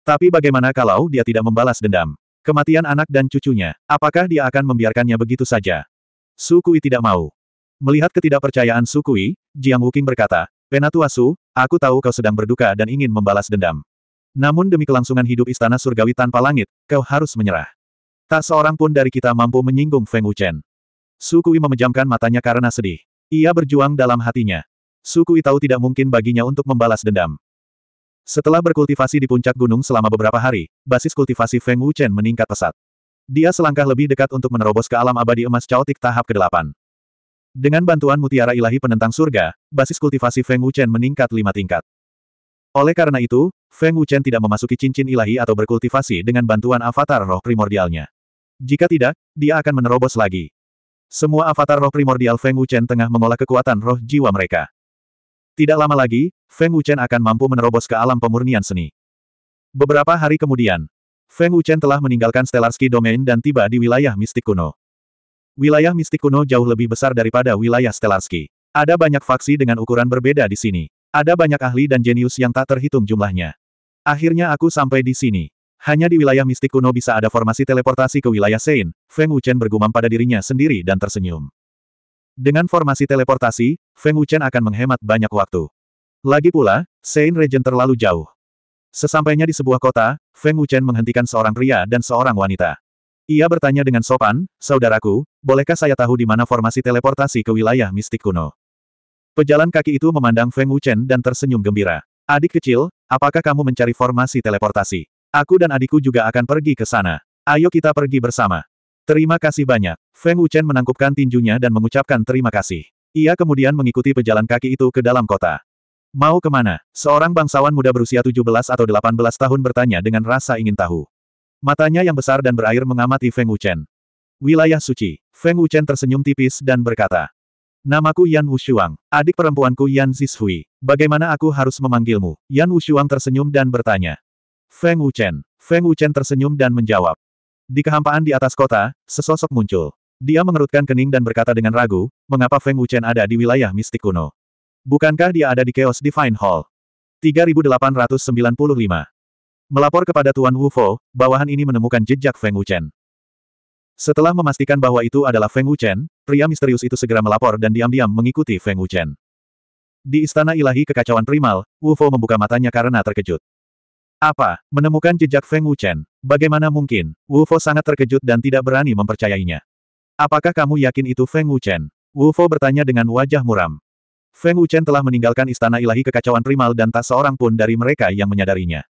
Tapi bagaimana kalau dia tidak membalas dendam? Kematian anak dan cucunya, apakah dia akan membiarkannya begitu saja? Sukui tidak mau. Melihat ketidakpercayaan Sukui, Jiang Wuking berkata, Penatua Su, aku tahu kau sedang berduka dan ingin membalas dendam. Namun demi kelangsungan hidup istana surgawi tanpa langit, kau harus menyerah. Tak seorang pun dari kita mampu menyinggung Feng Wuchen. Sukui memejamkan matanya karena sedih. Ia berjuang dalam hatinya. Sukui tahu tidak mungkin baginya untuk membalas dendam. Setelah berkultivasi di puncak gunung selama beberapa hari, basis kultivasi Feng Wuchen meningkat pesat. Dia selangkah lebih dekat untuk menerobos ke alam abadi emas caotik tahap ke-8. Dengan bantuan mutiara ilahi penentang surga, basis kultivasi Feng Wuchen meningkat lima tingkat. Oleh karena itu, Feng Wuchen tidak memasuki cincin ilahi atau berkultivasi dengan bantuan avatar roh primordialnya. Jika tidak, dia akan menerobos lagi. Semua avatar roh primordial Feng Wuchen tengah mengolah kekuatan roh jiwa mereka. Tidak lama lagi, Feng Wuchen akan mampu menerobos ke alam pemurnian seni. Beberapa hari kemudian, Feng Wuchen telah meninggalkan Stellarski Domain dan tiba di wilayah mistik kuno. Wilayah mistik kuno jauh lebih besar daripada wilayah Stellarski. Ada banyak faksi dengan ukuran berbeda di sini. Ada banyak ahli dan jenius yang tak terhitung jumlahnya. Akhirnya aku sampai di sini. Hanya di wilayah mistik kuno bisa ada formasi teleportasi ke wilayah Sein, Feng Wuchen bergumam pada dirinya sendiri dan tersenyum. Dengan formasi teleportasi, Feng Wuchen akan menghemat banyak waktu. Lagi pula, Sein Regent terlalu jauh. Sesampainya di sebuah kota, Feng Wuchen menghentikan seorang pria dan seorang wanita. Ia bertanya dengan sopan, Saudaraku, bolehkah saya tahu di mana formasi teleportasi ke wilayah mistik kuno? Pejalan kaki itu memandang Feng Wuchen dan tersenyum gembira. Adik kecil, apakah kamu mencari formasi teleportasi? Aku dan adikku juga akan pergi ke sana. Ayo kita pergi bersama. Terima kasih banyak. Feng Wuchen menangkupkan tinjunya dan mengucapkan terima kasih. Ia kemudian mengikuti pejalan kaki itu ke dalam kota. Mau kemana? Seorang bangsawan muda berusia 17 atau 18 tahun bertanya dengan rasa ingin tahu. Matanya yang besar dan berair mengamati Feng Wuchen. Wilayah suci. Feng Wuchen tersenyum tipis dan berkata. Namaku Yan Wushuang, adik perempuanku Yan Zishui. Bagaimana aku harus memanggilmu? Yan Wushuang tersenyum dan bertanya. Feng Wuchen. Feng Wuchen tersenyum dan menjawab. Di kehampaan di atas kota, sesosok muncul. Dia mengerutkan kening dan berkata dengan ragu, mengapa Feng Wuchen ada di wilayah mistik kuno. Bukankah dia ada di Chaos Divine Hall? 3895. Melapor kepada Tuan Wufo, bawahan ini menemukan jejak Feng Wuchen. Setelah memastikan bahwa itu adalah Feng Wuchen, pria misterius itu segera melapor dan diam-diam mengikuti Feng Wuchen. Di istana ilahi kekacauan primal, Wufo membuka matanya karena terkejut. Apa? Menemukan jejak Feng Wuchen? Bagaimana mungkin? Wufo sangat terkejut dan tidak berani mempercayainya. Apakah kamu yakin itu Feng Wuchen? Wufo bertanya dengan wajah muram. Feng Wuchen telah meninggalkan istana ilahi kekacauan primal dan tak seorang pun dari mereka yang menyadarinya.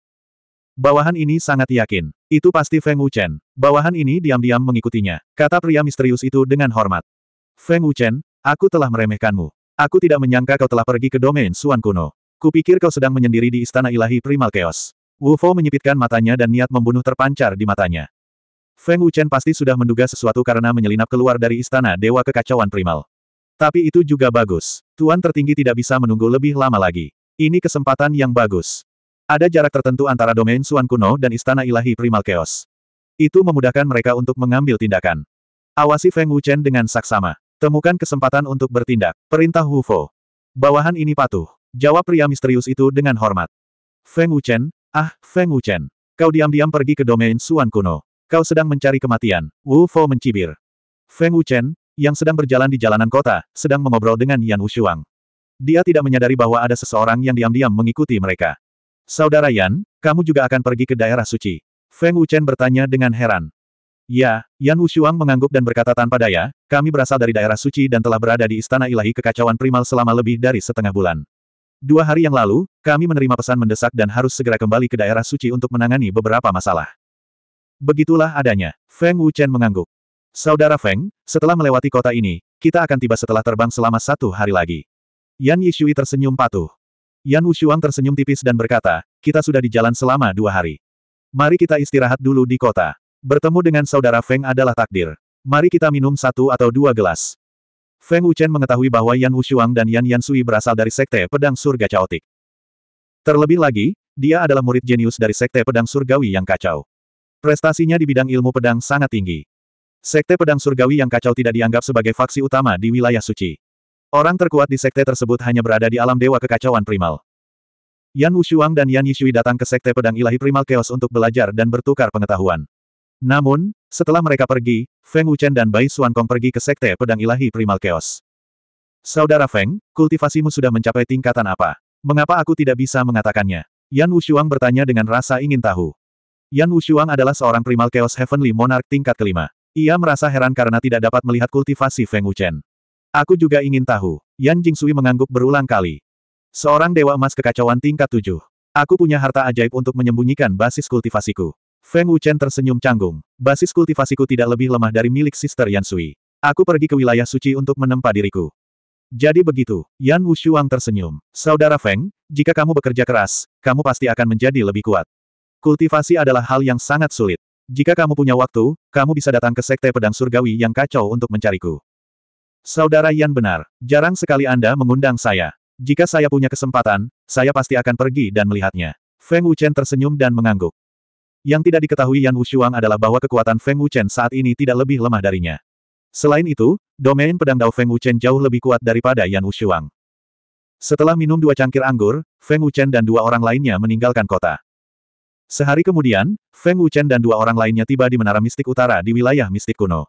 Bawahan ini sangat yakin. Itu pasti Feng Wuchen. Bawahan ini diam-diam mengikutinya, kata pria misterius itu dengan hormat. Feng Wuchen, aku telah meremehkanmu. Aku tidak menyangka kau telah pergi ke domain Suan kuno. Kupikir kau sedang menyendiri di istana ilahi primal chaos. Wu Fo menyipitkan matanya dan niat membunuh terpancar di matanya. Feng Wuchen pasti sudah menduga sesuatu karena menyelinap keluar dari istana dewa kekacauan primal. Tapi itu juga bagus. Tuan tertinggi tidak bisa menunggu lebih lama lagi. Ini kesempatan yang bagus. Ada jarak tertentu antara domain Suan kuno dan istana ilahi Primal Chaos. Itu memudahkan mereka untuk mengambil tindakan. Awasi Feng Wuchen dengan saksama. Temukan kesempatan untuk bertindak. Perintah Hufo. Bawahan ini patuh. Jawab pria misterius itu dengan hormat. Feng Wuchen, ah, Feng Wuchen. Kau diam-diam pergi ke domain Suan kuno. Kau sedang mencari kematian. Wu Fo mencibir. Feng Wuchen, yang sedang berjalan di jalanan kota, sedang mengobrol dengan Yan Wushuang. Dia tidak menyadari bahwa ada seseorang yang diam-diam mengikuti mereka. Saudara Yan, kamu juga akan pergi ke daerah suci. Feng Wuchen bertanya dengan heran. Ya, Yan Wushuang mengangguk dan berkata tanpa daya, kami berasal dari daerah suci dan telah berada di istana ilahi kekacauan primal selama lebih dari setengah bulan. Dua hari yang lalu, kami menerima pesan mendesak dan harus segera kembali ke daerah suci untuk menangani beberapa masalah. Begitulah adanya, Feng Wuchen mengangguk. Saudara Feng, setelah melewati kota ini, kita akan tiba setelah terbang selama satu hari lagi. Yan Yishui tersenyum patuh. Yan Wushuang tersenyum tipis dan berkata, kita sudah di jalan selama dua hari. Mari kita istirahat dulu di kota. Bertemu dengan saudara Feng adalah takdir. Mari kita minum satu atau dua gelas. Feng Wuchen mengetahui bahwa Yan Wushuang dan Yan Yansui berasal dari Sekte Pedang Surga Chaotik. Terlebih lagi, dia adalah murid jenius dari Sekte Pedang Surgawi yang kacau. Prestasinya di bidang ilmu pedang sangat tinggi. Sekte pedang surgawi yang kacau tidak dianggap sebagai faksi utama di wilayah suci. Orang terkuat di sekte tersebut hanya berada di alam dewa kekacauan primal. Yan Wushuang dan Yan Yishui datang ke sekte pedang ilahi primal chaos untuk belajar dan bertukar pengetahuan. Namun, setelah mereka pergi, Feng Wuchen dan Bai Kong pergi ke sekte pedang ilahi primal chaos. Saudara Feng, kultivasimu sudah mencapai tingkatan apa? Mengapa aku tidak bisa mengatakannya? Yan Wushuang bertanya dengan rasa ingin tahu. Yan Wushuang adalah seorang primal chaos heavenly monarch tingkat kelima. Ia merasa heran karena tidak dapat melihat kultivasi Feng Wuchen. Aku juga ingin tahu. Yan Jingsui mengangguk berulang kali. Seorang dewa emas kekacauan tingkat tujuh. Aku punya harta ajaib untuk menyembunyikan basis kultivasiku. Feng Wuchen tersenyum canggung. Basis kultivasiku tidak lebih lemah dari milik Sister Yan Sui. Aku pergi ke wilayah suci untuk menempa diriku. Jadi begitu, Yan Wushuang tersenyum. Saudara Feng, jika kamu bekerja keras, kamu pasti akan menjadi lebih kuat. Kultivasi adalah hal yang sangat sulit. Jika kamu punya waktu, kamu bisa datang ke Sekte Pedang Surgawi yang kacau untuk mencariku. Saudara Yan benar, jarang sekali Anda mengundang saya. Jika saya punya kesempatan, saya pasti akan pergi dan melihatnya. Feng Wuchen tersenyum dan mengangguk. Yang tidak diketahui Yan Wushuang adalah bahwa kekuatan Feng Wuchen saat ini tidak lebih lemah darinya. Selain itu, domain pedang Dao Feng Wuchen jauh lebih kuat daripada Yan Wushuang. Setelah minum dua cangkir anggur, Feng Wuchen dan dua orang lainnya meninggalkan kota. Sehari kemudian, Feng Wuchen dan dua orang lainnya tiba di Menara Mistik Utara di wilayah Mistik Kuno.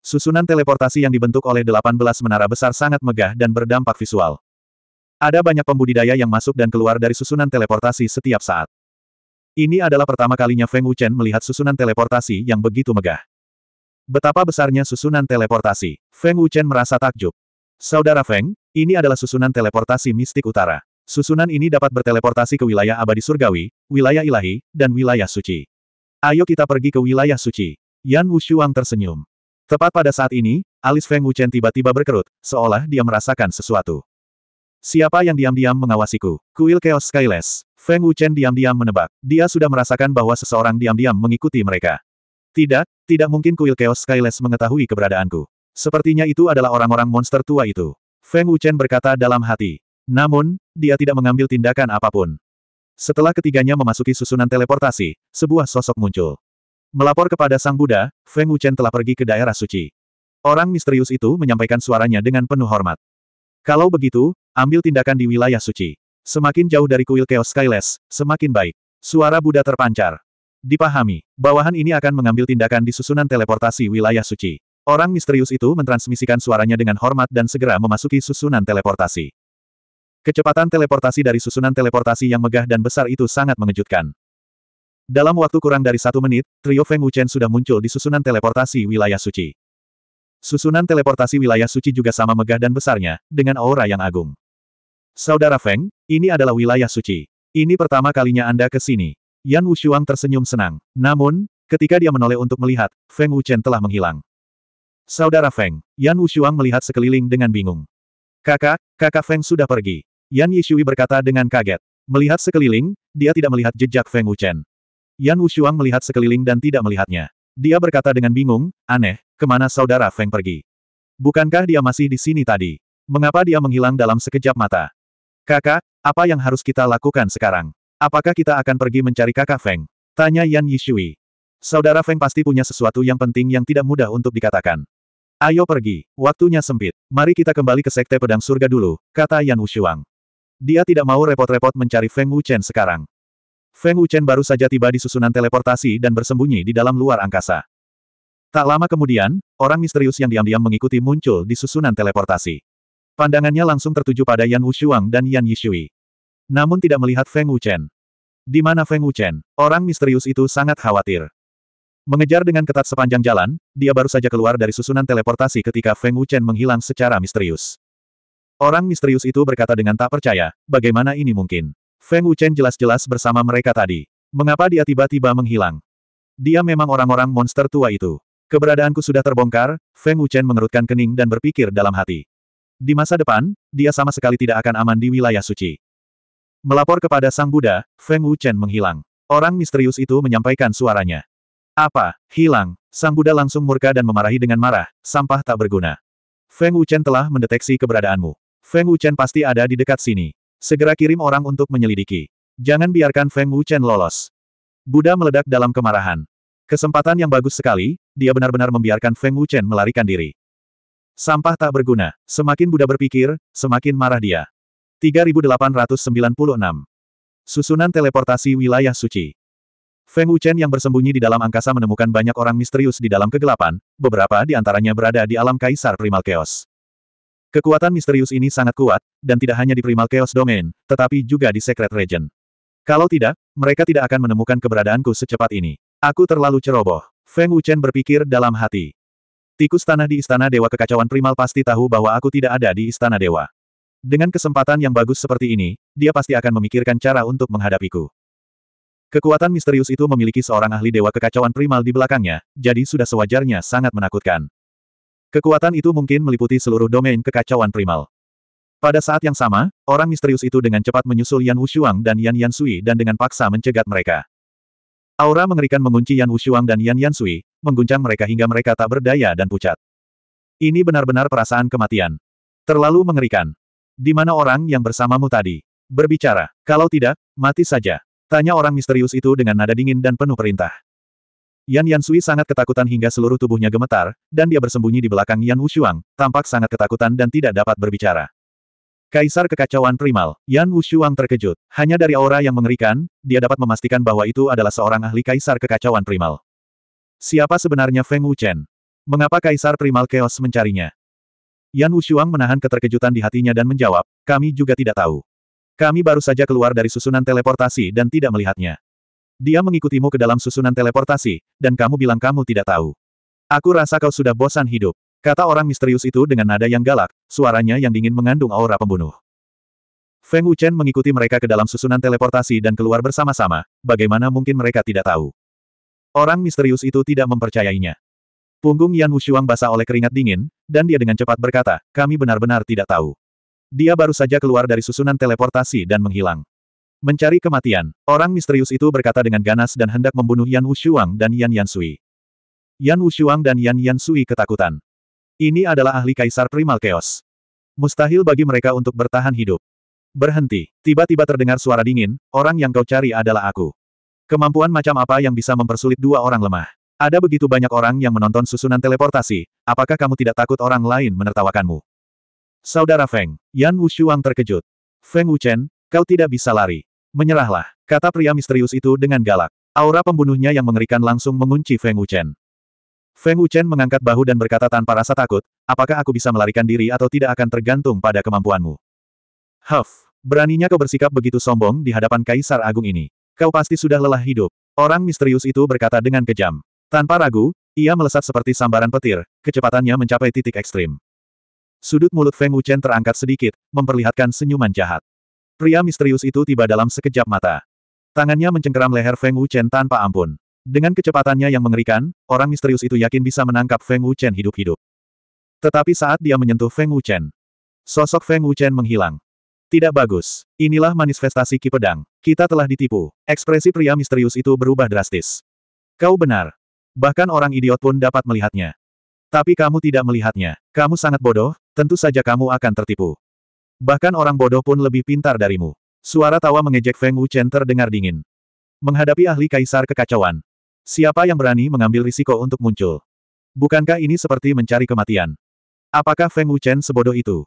Susunan teleportasi yang dibentuk oleh 18 menara besar sangat megah dan berdampak visual. Ada banyak pembudidaya yang masuk dan keluar dari susunan teleportasi setiap saat. Ini adalah pertama kalinya Feng Wuchen melihat susunan teleportasi yang begitu megah. Betapa besarnya susunan teleportasi. Feng Wuchen merasa takjub. Saudara Feng, ini adalah susunan teleportasi mistik utara. Susunan ini dapat berteleportasi ke wilayah abadi surgawi, wilayah ilahi, dan wilayah suci. Ayo kita pergi ke wilayah suci. Yan Wushuang tersenyum. Tepat pada saat ini, alis Feng Wuchen tiba-tiba berkerut, seolah dia merasakan sesuatu. Siapa yang diam-diam mengawasiku? Kuil Chaos Skyless. Feng Wuchen diam-diam menebak. Dia sudah merasakan bahwa seseorang diam-diam mengikuti mereka. Tidak, tidak mungkin kuil Chaos Skyless mengetahui keberadaanku. Sepertinya itu adalah orang-orang monster tua itu. Feng Wuchen berkata dalam hati. Namun, dia tidak mengambil tindakan apapun. Setelah ketiganya memasuki susunan teleportasi, sebuah sosok muncul. Melapor kepada Sang Buddha, Feng Wuchen telah pergi ke daerah suci. Orang misterius itu menyampaikan suaranya dengan penuh hormat. Kalau begitu, ambil tindakan di wilayah suci. Semakin jauh dari kuil Chaos Skyless, semakin baik. Suara Buddha terpancar. Dipahami, bawahan ini akan mengambil tindakan di susunan teleportasi wilayah suci. Orang misterius itu mentransmisikan suaranya dengan hormat dan segera memasuki susunan teleportasi. Kecepatan teleportasi dari susunan teleportasi yang megah dan besar itu sangat mengejutkan. Dalam waktu kurang dari satu menit, trio Feng Wuchen sudah muncul di susunan teleportasi wilayah suci. Susunan teleportasi wilayah suci juga sama megah dan besarnya, dengan aura yang agung. Saudara Feng, ini adalah wilayah suci. Ini pertama kalinya Anda ke sini. Yan Wushuang tersenyum senang. Namun, ketika dia menoleh untuk melihat, Feng Wuchen telah menghilang. Saudara Feng, Yan Wushuang melihat sekeliling dengan bingung. Kakak, kakak Feng sudah pergi. Yan Yishui berkata dengan kaget. Melihat sekeliling, dia tidak melihat jejak Feng Wuchen. Yan Wushuang melihat sekeliling dan tidak melihatnya. Dia berkata dengan bingung, aneh, kemana saudara Feng pergi? Bukankah dia masih di sini tadi? Mengapa dia menghilang dalam sekejap mata? Kakak, apa yang harus kita lakukan sekarang? Apakah kita akan pergi mencari kakak Feng? Tanya Yan Yishui. Saudara Feng pasti punya sesuatu yang penting yang tidak mudah untuk dikatakan. Ayo pergi, waktunya sempit. Mari kita kembali ke Sekte Pedang Surga dulu, kata Yan Wushuang. Dia tidak mau repot-repot mencari Feng Wuchen sekarang. Feng Wuchen baru saja tiba di susunan teleportasi dan bersembunyi di dalam luar angkasa. Tak lama kemudian, orang misterius yang diam-diam mengikuti muncul di susunan teleportasi. Pandangannya langsung tertuju pada Yan Wushuang dan Yan Yishui. Namun tidak melihat Feng Wuchen. Di mana Feng Wuchen? Orang misterius itu sangat khawatir. Mengejar dengan ketat sepanjang jalan, dia baru saja keluar dari susunan teleportasi ketika Feng Wuchen menghilang secara misterius. Orang misterius itu berkata dengan tak percaya, bagaimana ini mungkin? Feng Wuchen jelas-jelas bersama mereka tadi. Mengapa dia tiba-tiba menghilang? Dia memang orang-orang monster tua itu. Keberadaanku sudah terbongkar, Feng Wuchen mengerutkan kening dan berpikir dalam hati. Di masa depan, dia sama sekali tidak akan aman di wilayah suci. Melapor kepada Sang Buddha, Feng Wuchen menghilang. Orang misterius itu menyampaikan suaranya. Apa? Hilang. Sang Buddha langsung murka dan memarahi dengan marah, sampah tak berguna. Feng Wuchen telah mendeteksi keberadaanmu. Feng Wuchen pasti ada di dekat sini. Segera kirim orang untuk menyelidiki. Jangan biarkan Feng Wuchen lolos. Buddha meledak dalam kemarahan. Kesempatan yang bagus sekali, dia benar-benar membiarkan Feng Wuchen melarikan diri. Sampah tak berguna. Semakin Buddha berpikir, semakin marah dia. 3896. Susunan teleportasi wilayah suci. Feng Wuchen yang bersembunyi di dalam angkasa menemukan banyak orang misterius di dalam kegelapan, beberapa di antaranya berada di alam kaisar primal chaos. Kekuatan misterius ini sangat kuat, dan tidak hanya di primal chaos domain, tetapi juga di secret region. Kalau tidak, mereka tidak akan menemukan keberadaanku secepat ini. Aku terlalu ceroboh. Feng Wuchen berpikir dalam hati. Tikus tanah di istana dewa kekacauan primal pasti tahu bahwa aku tidak ada di istana dewa. Dengan kesempatan yang bagus seperti ini, dia pasti akan memikirkan cara untuk menghadapiku. Kekuatan misterius itu memiliki seorang ahli dewa kekacauan primal di belakangnya, jadi sudah sewajarnya sangat menakutkan. Kekuatan itu mungkin meliputi seluruh domain kekacauan primal. Pada saat yang sama, orang misterius itu dengan cepat menyusul Yan Wushuang dan Yan Yan Sui dan dengan paksa mencegat mereka. Aura mengerikan mengunci Yan Wushuang dan Yan Yan Sui, mengguncang mereka hingga mereka tak berdaya dan pucat. Ini benar-benar perasaan kematian. Terlalu mengerikan. Di mana orang yang bersamamu tadi? Berbicara, kalau tidak, mati saja. Tanya orang misterius itu dengan nada dingin dan penuh perintah. Yan Yan Sui sangat ketakutan hingga seluruh tubuhnya gemetar, dan dia bersembunyi di belakang Yan Wushuang, tampak sangat ketakutan dan tidak dapat berbicara. Kaisar Kekacauan Primal, Yan Wushuang terkejut. Hanya dari aura yang mengerikan, dia dapat memastikan bahwa itu adalah seorang ahli Kaisar Kekacauan Primal. Siapa sebenarnya Feng Wuchen? Mengapa Kaisar Primal Chaos mencarinya? Yan Wushuang menahan keterkejutan di hatinya dan menjawab, kami juga tidak tahu. Kami baru saja keluar dari susunan teleportasi dan tidak melihatnya. Dia mengikutimu ke dalam susunan teleportasi, dan kamu bilang kamu tidak tahu. Aku rasa kau sudah bosan hidup. Kata orang misterius itu dengan nada yang galak, suaranya yang dingin mengandung aura pembunuh. Feng Wuchen mengikuti mereka ke dalam susunan teleportasi dan keluar bersama-sama, bagaimana mungkin mereka tidak tahu. Orang misterius itu tidak mempercayainya. Punggung Yan Wushuang basah oleh keringat dingin, dan dia dengan cepat berkata, kami benar-benar tidak tahu. Dia baru saja keluar dari susunan teleportasi dan menghilang. Mencari kematian, orang misterius itu berkata dengan ganas dan hendak membunuh Yan Wushuang dan Yan Yan Sui. Yan Wushuang dan Yan Yan Sui ketakutan. Ini adalah ahli kaisar primal chaos. Mustahil bagi mereka untuk bertahan hidup. Berhenti, tiba-tiba terdengar suara dingin, orang yang kau cari adalah aku. Kemampuan macam apa yang bisa mempersulit dua orang lemah? Ada begitu banyak orang yang menonton susunan teleportasi, apakah kamu tidak takut orang lain menertawakanmu? Saudara Feng, Yan Wushuang terkejut. Feng Wuchen, kau tidak bisa lari. Menyerahlah, kata pria misterius itu dengan galak. Aura pembunuhnya yang mengerikan langsung mengunci Feng Wuchen. Feng Wuchen mengangkat bahu dan berkata tanpa rasa takut, apakah aku bisa melarikan diri atau tidak akan tergantung pada kemampuanmu. Huff, beraninya kau bersikap begitu sombong di hadapan Kaisar Agung ini. Kau pasti sudah lelah hidup. Orang misterius itu berkata dengan kejam. Tanpa ragu, ia melesat seperti sambaran petir, kecepatannya mencapai titik ekstrim. Sudut mulut Feng Wuchen terangkat sedikit, memperlihatkan senyuman jahat. Pria misterius itu tiba dalam sekejap mata. Tangannya mencengkeram leher Feng Wuchen tanpa ampun. Dengan kecepatannya yang mengerikan, orang misterius itu yakin bisa menangkap Feng Wuchen hidup-hidup. Tetapi saat dia menyentuh Feng Wuchen, sosok Feng Wuchen menghilang. Tidak bagus. Inilah manifestasi Ki Pedang. Kita telah ditipu. Ekspresi pria misterius itu berubah drastis. Kau benar. Bahkan orang idiot pun dapat melihatnya. Tapi kamu tidak melihatnya. Kamu sangat bodoh, Tentu saja kamu akan tertipu. Bahkan orang bodoh pun lebih pintar darimu. Suara tawa mengejek Feng Wuchen terdengar dingin. Menghadapi ahli kaisar kekacauan. Siapa yang berani mengambil risiko untuk muncul? Bukankah ini seperti mencari kematian? Apakah Feng Wuchen sebodoh itu?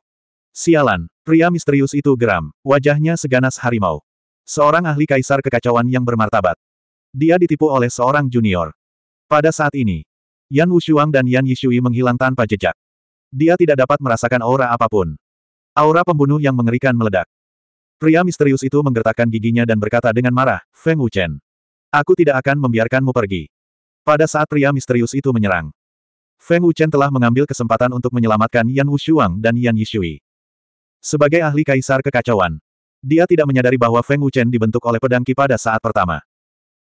Sialan, pria misterius itu geram, wajahnya seganas harimau. Seorang ahli kaisar kekacauan yang bermartabat. Dia ditipu oleh seorang junior. Pada saat ini, Yan Wushuang dan Yan Yishui menghilang tanpa jejak. Dia tidak dapat merasakan aura apapun. Aura pembunuh yang mengerikan meledak. Pria misterius itu menggertakkan giginya dan berkata dengan marah, Feng Wuchen. Aku tidak akan membiarkanmu pergi. Pada saat pria misterius itu menyerang, Feng Wuchen telah mengambil kesempatan untuk menyelamatkan Yan Wushuang dan Yan Yishui. Sebagai ahli kaisar kekacauan, dia tidak menyadari bahwa Feng Wuchen dibentuk oleh pedang pada saat pertama.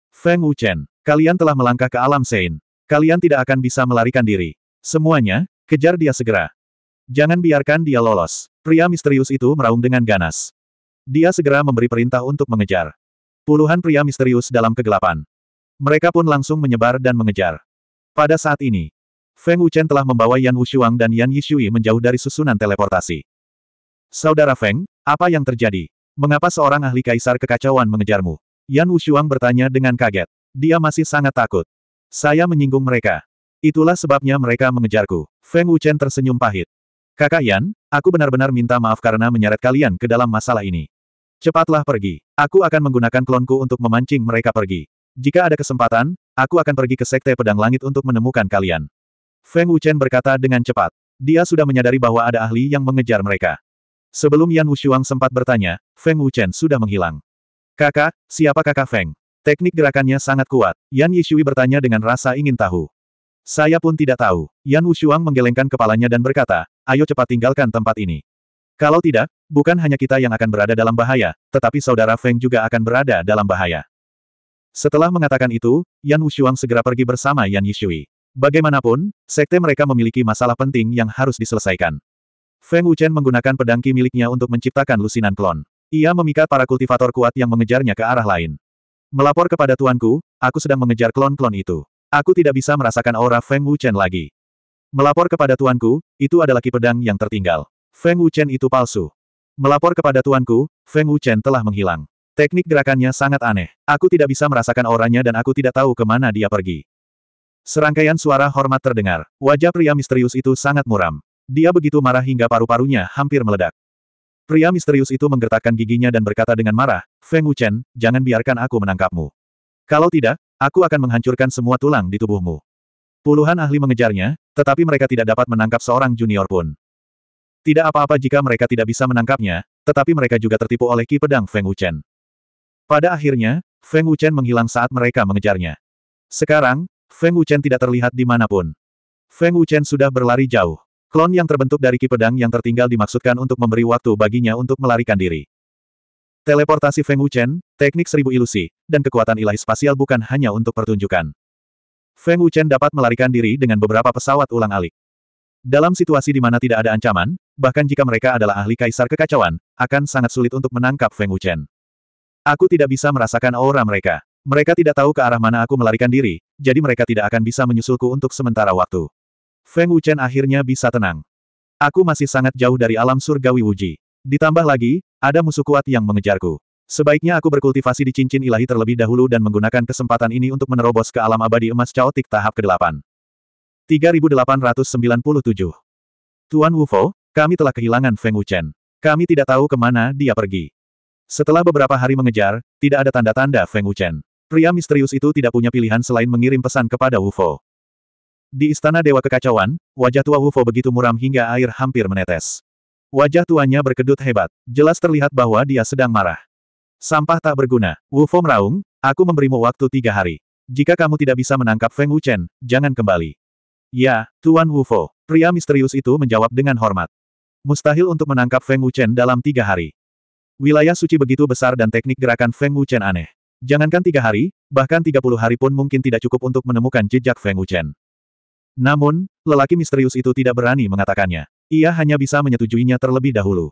Feng Wuchen, kalian telah melangkah ke alam Sein. Kalian tidak akan bisa melarikan diri. Semuanya, Kejar dia segera. Jangan biarkan dia lolos. Pria misterius itu meraung dengan ganas. Dia segera memberi perintah untuk mengejar. Puluhan pria misterius dalam kegelapan. Mereka pun langsung menyebar dan mengejar. Pada saat ini, Feng Wuchen telah membawa Yan Wushuang dan Yan Yishui menjauh dari susunan teleportasi. Saudara Feng, apa yang terjadi? Mengapa seorang ahli kaisar kekacauan mengejarmu? Yan Wushuang bertanya dengan kaget. Dia masih sangat takut. Saya menyinggung mereka. Itulah sebabnya mereka mengejarku. Feng Wuchen tersenyum pahit. Kakak Yan, aku benar-benar minta maaf karena menyeret kalian ke dalam masalah ini. Cepatlah pergi. Aku akan menggunakan klonku untuk memancing mereka pergi. Jika ada kesempatan, aku akan pergi ke Sekte Pedang Langit untuk menemukan kalian. Feng Wuchen berkata dengan cepat. Dia sudah menyadari bahwa ada ahli yang mengejar mereka. Sebelum Yan Wushuang sempat bertanya, Feng Wuchen sudah menghilang. Kakak, siapa kakak Feng? Teknik gerakannya sangat kuat. Yan Yishui bertanya dengan rasa ingin tahu. Saya pun tidak tahu. Yan Wushuang menggelengkan kepalanya dan berkata, ayo cepat tinggalkan tempat ini. Kalau tidak, bukan hanya kita yang akan berada dalam bahaya, tetapi saudara Feng juga akan berada dalam bahaya. Setelah mengatakan itu, Yan Wushuang segera pergi bersama Yan Yishui. Bagaimanapun, sekte mereka memiliki masalah penting yang harus diselesaikan. Feng Wuchen menggunakan pedangki miliknya untuk menciptakan lusinan klon. Ia memikat para kultivator kuat yang mengejarnya ke arah lain. Melapor kepada tuanku, aku sedang mengejar klon-klon itu. Aku tidak bisa merasakan aura Feng Wuchen lagi. Melapor kepada tuanku, itu adalah ki yang tertinggal. Feng Wuchen itu palsu. Melapor kepada tuanku, Feng Wuchen telah menghilang. Teknik gerakannya sangat aneh. Aku tidak bisa merasakan auranya dan aku tidak tahu kemana dia pergi. Serangkaian suara hormat terdengar. Wajah pria misterius itu sangat muram. Dia begitu marah hingga paru-parunya hampir meledak. Pria misterius itu menggertakkan giginya dan berkata dengan marah, Feng Wuchen, jangan biarkan aku menangkapmu. Kalau tidak, Aku akan menghancurkan semua tulang di tubuhmu. Puluhan ahli mengejarnya, tetapi mereka tidak dapat menangkap seorang junior pun. Tidak apa-apa jika mereka tidak bisa menangkapnya, tetapi mereka juga tertipu oleh ki pedang Feng Wuchen. Pada akhirnya, Feng Wuchen menghilang saat mereka mengejarnya. Sekarang, Feng Wuchen tidak terlihat di manapun. Feng Wuchen sudah berlari jauh. Klon yang terbentuk dari ki pedang yang tertinggal dimaksudkan untuk memberi waktu baginya untuk melarikan diri. Teleportasi Feng Wuchen, teknik seribu ilusi, dan kekuatan ilahi spasial bukan hanya untuk pertunjukan. Feng Wuchen dapat melarikan diri dengan beberapa pesawat ulang-alik. Dalam situasi di mana tidak ada ancaman, bahkan jika mereka adalah ahli kaisar kekacauan, akan sangat sulit untuk menangkap Feng Wuchen. Aku tidak bisa merasakan aura mereka. Mereka tidak tahu ke arah mana aku melarikan diri, jadi mereka tidak akan bisa menyusulku untuk sementara waktu. Feng Wuchen akhirnya bisa tenang. Aku masih sangat jauh dari alam surgawi Wuji. Ditambah lagi, ada musuh kuat yang mengejarku. Sebaiknya aku berkultivasi di cincin ilahi terlebih dahulu dan menggunakan kesempatan ini untuk menerobos ke alam abadi emas caotik tahap ke-8. 3897 Tuan Wufo, kami telah kehilangan Feng Wuchen. Kami tidak tahu kemana dia pergi. Setelah beberapa hari mengejar, tidak ada tanda-tanda Feng Wuchen. Pria misterius itu tidak punya pilihan selain mengirim pesan kepada Wufo. Di Istana Dewa Kekacauan, wajah tua Wufo begitu muram hingga air hampir menetes. Wajah tuanya berkedut hebat. Jelas terlihat bahwa dia sedang marah. Sampah tak berguna. Wu Fong raung, aku memberimu waktu tiga hari. Jika kamu tidak bisa menangkap Feng Wuchen, jangan kembali. Ya, Tuan Wu Fo. Pria misterius itu menjawab dengan hormat. Mustahil untuk menangkap Feng Wuchen dalam tiga hari. Wilayah suci begitu besar dan teknik gerakan Feng Wuchen aneh. Jangankan tiga hari, bahkan tiga puluh hari pun mungkin tidak cukup untuk menemukan jejak Feng Wuchen. Namun, lelaki misterius itu tidak berani mengatakannya. Ia hanya bisa menyetujuinya terlebih dahulu.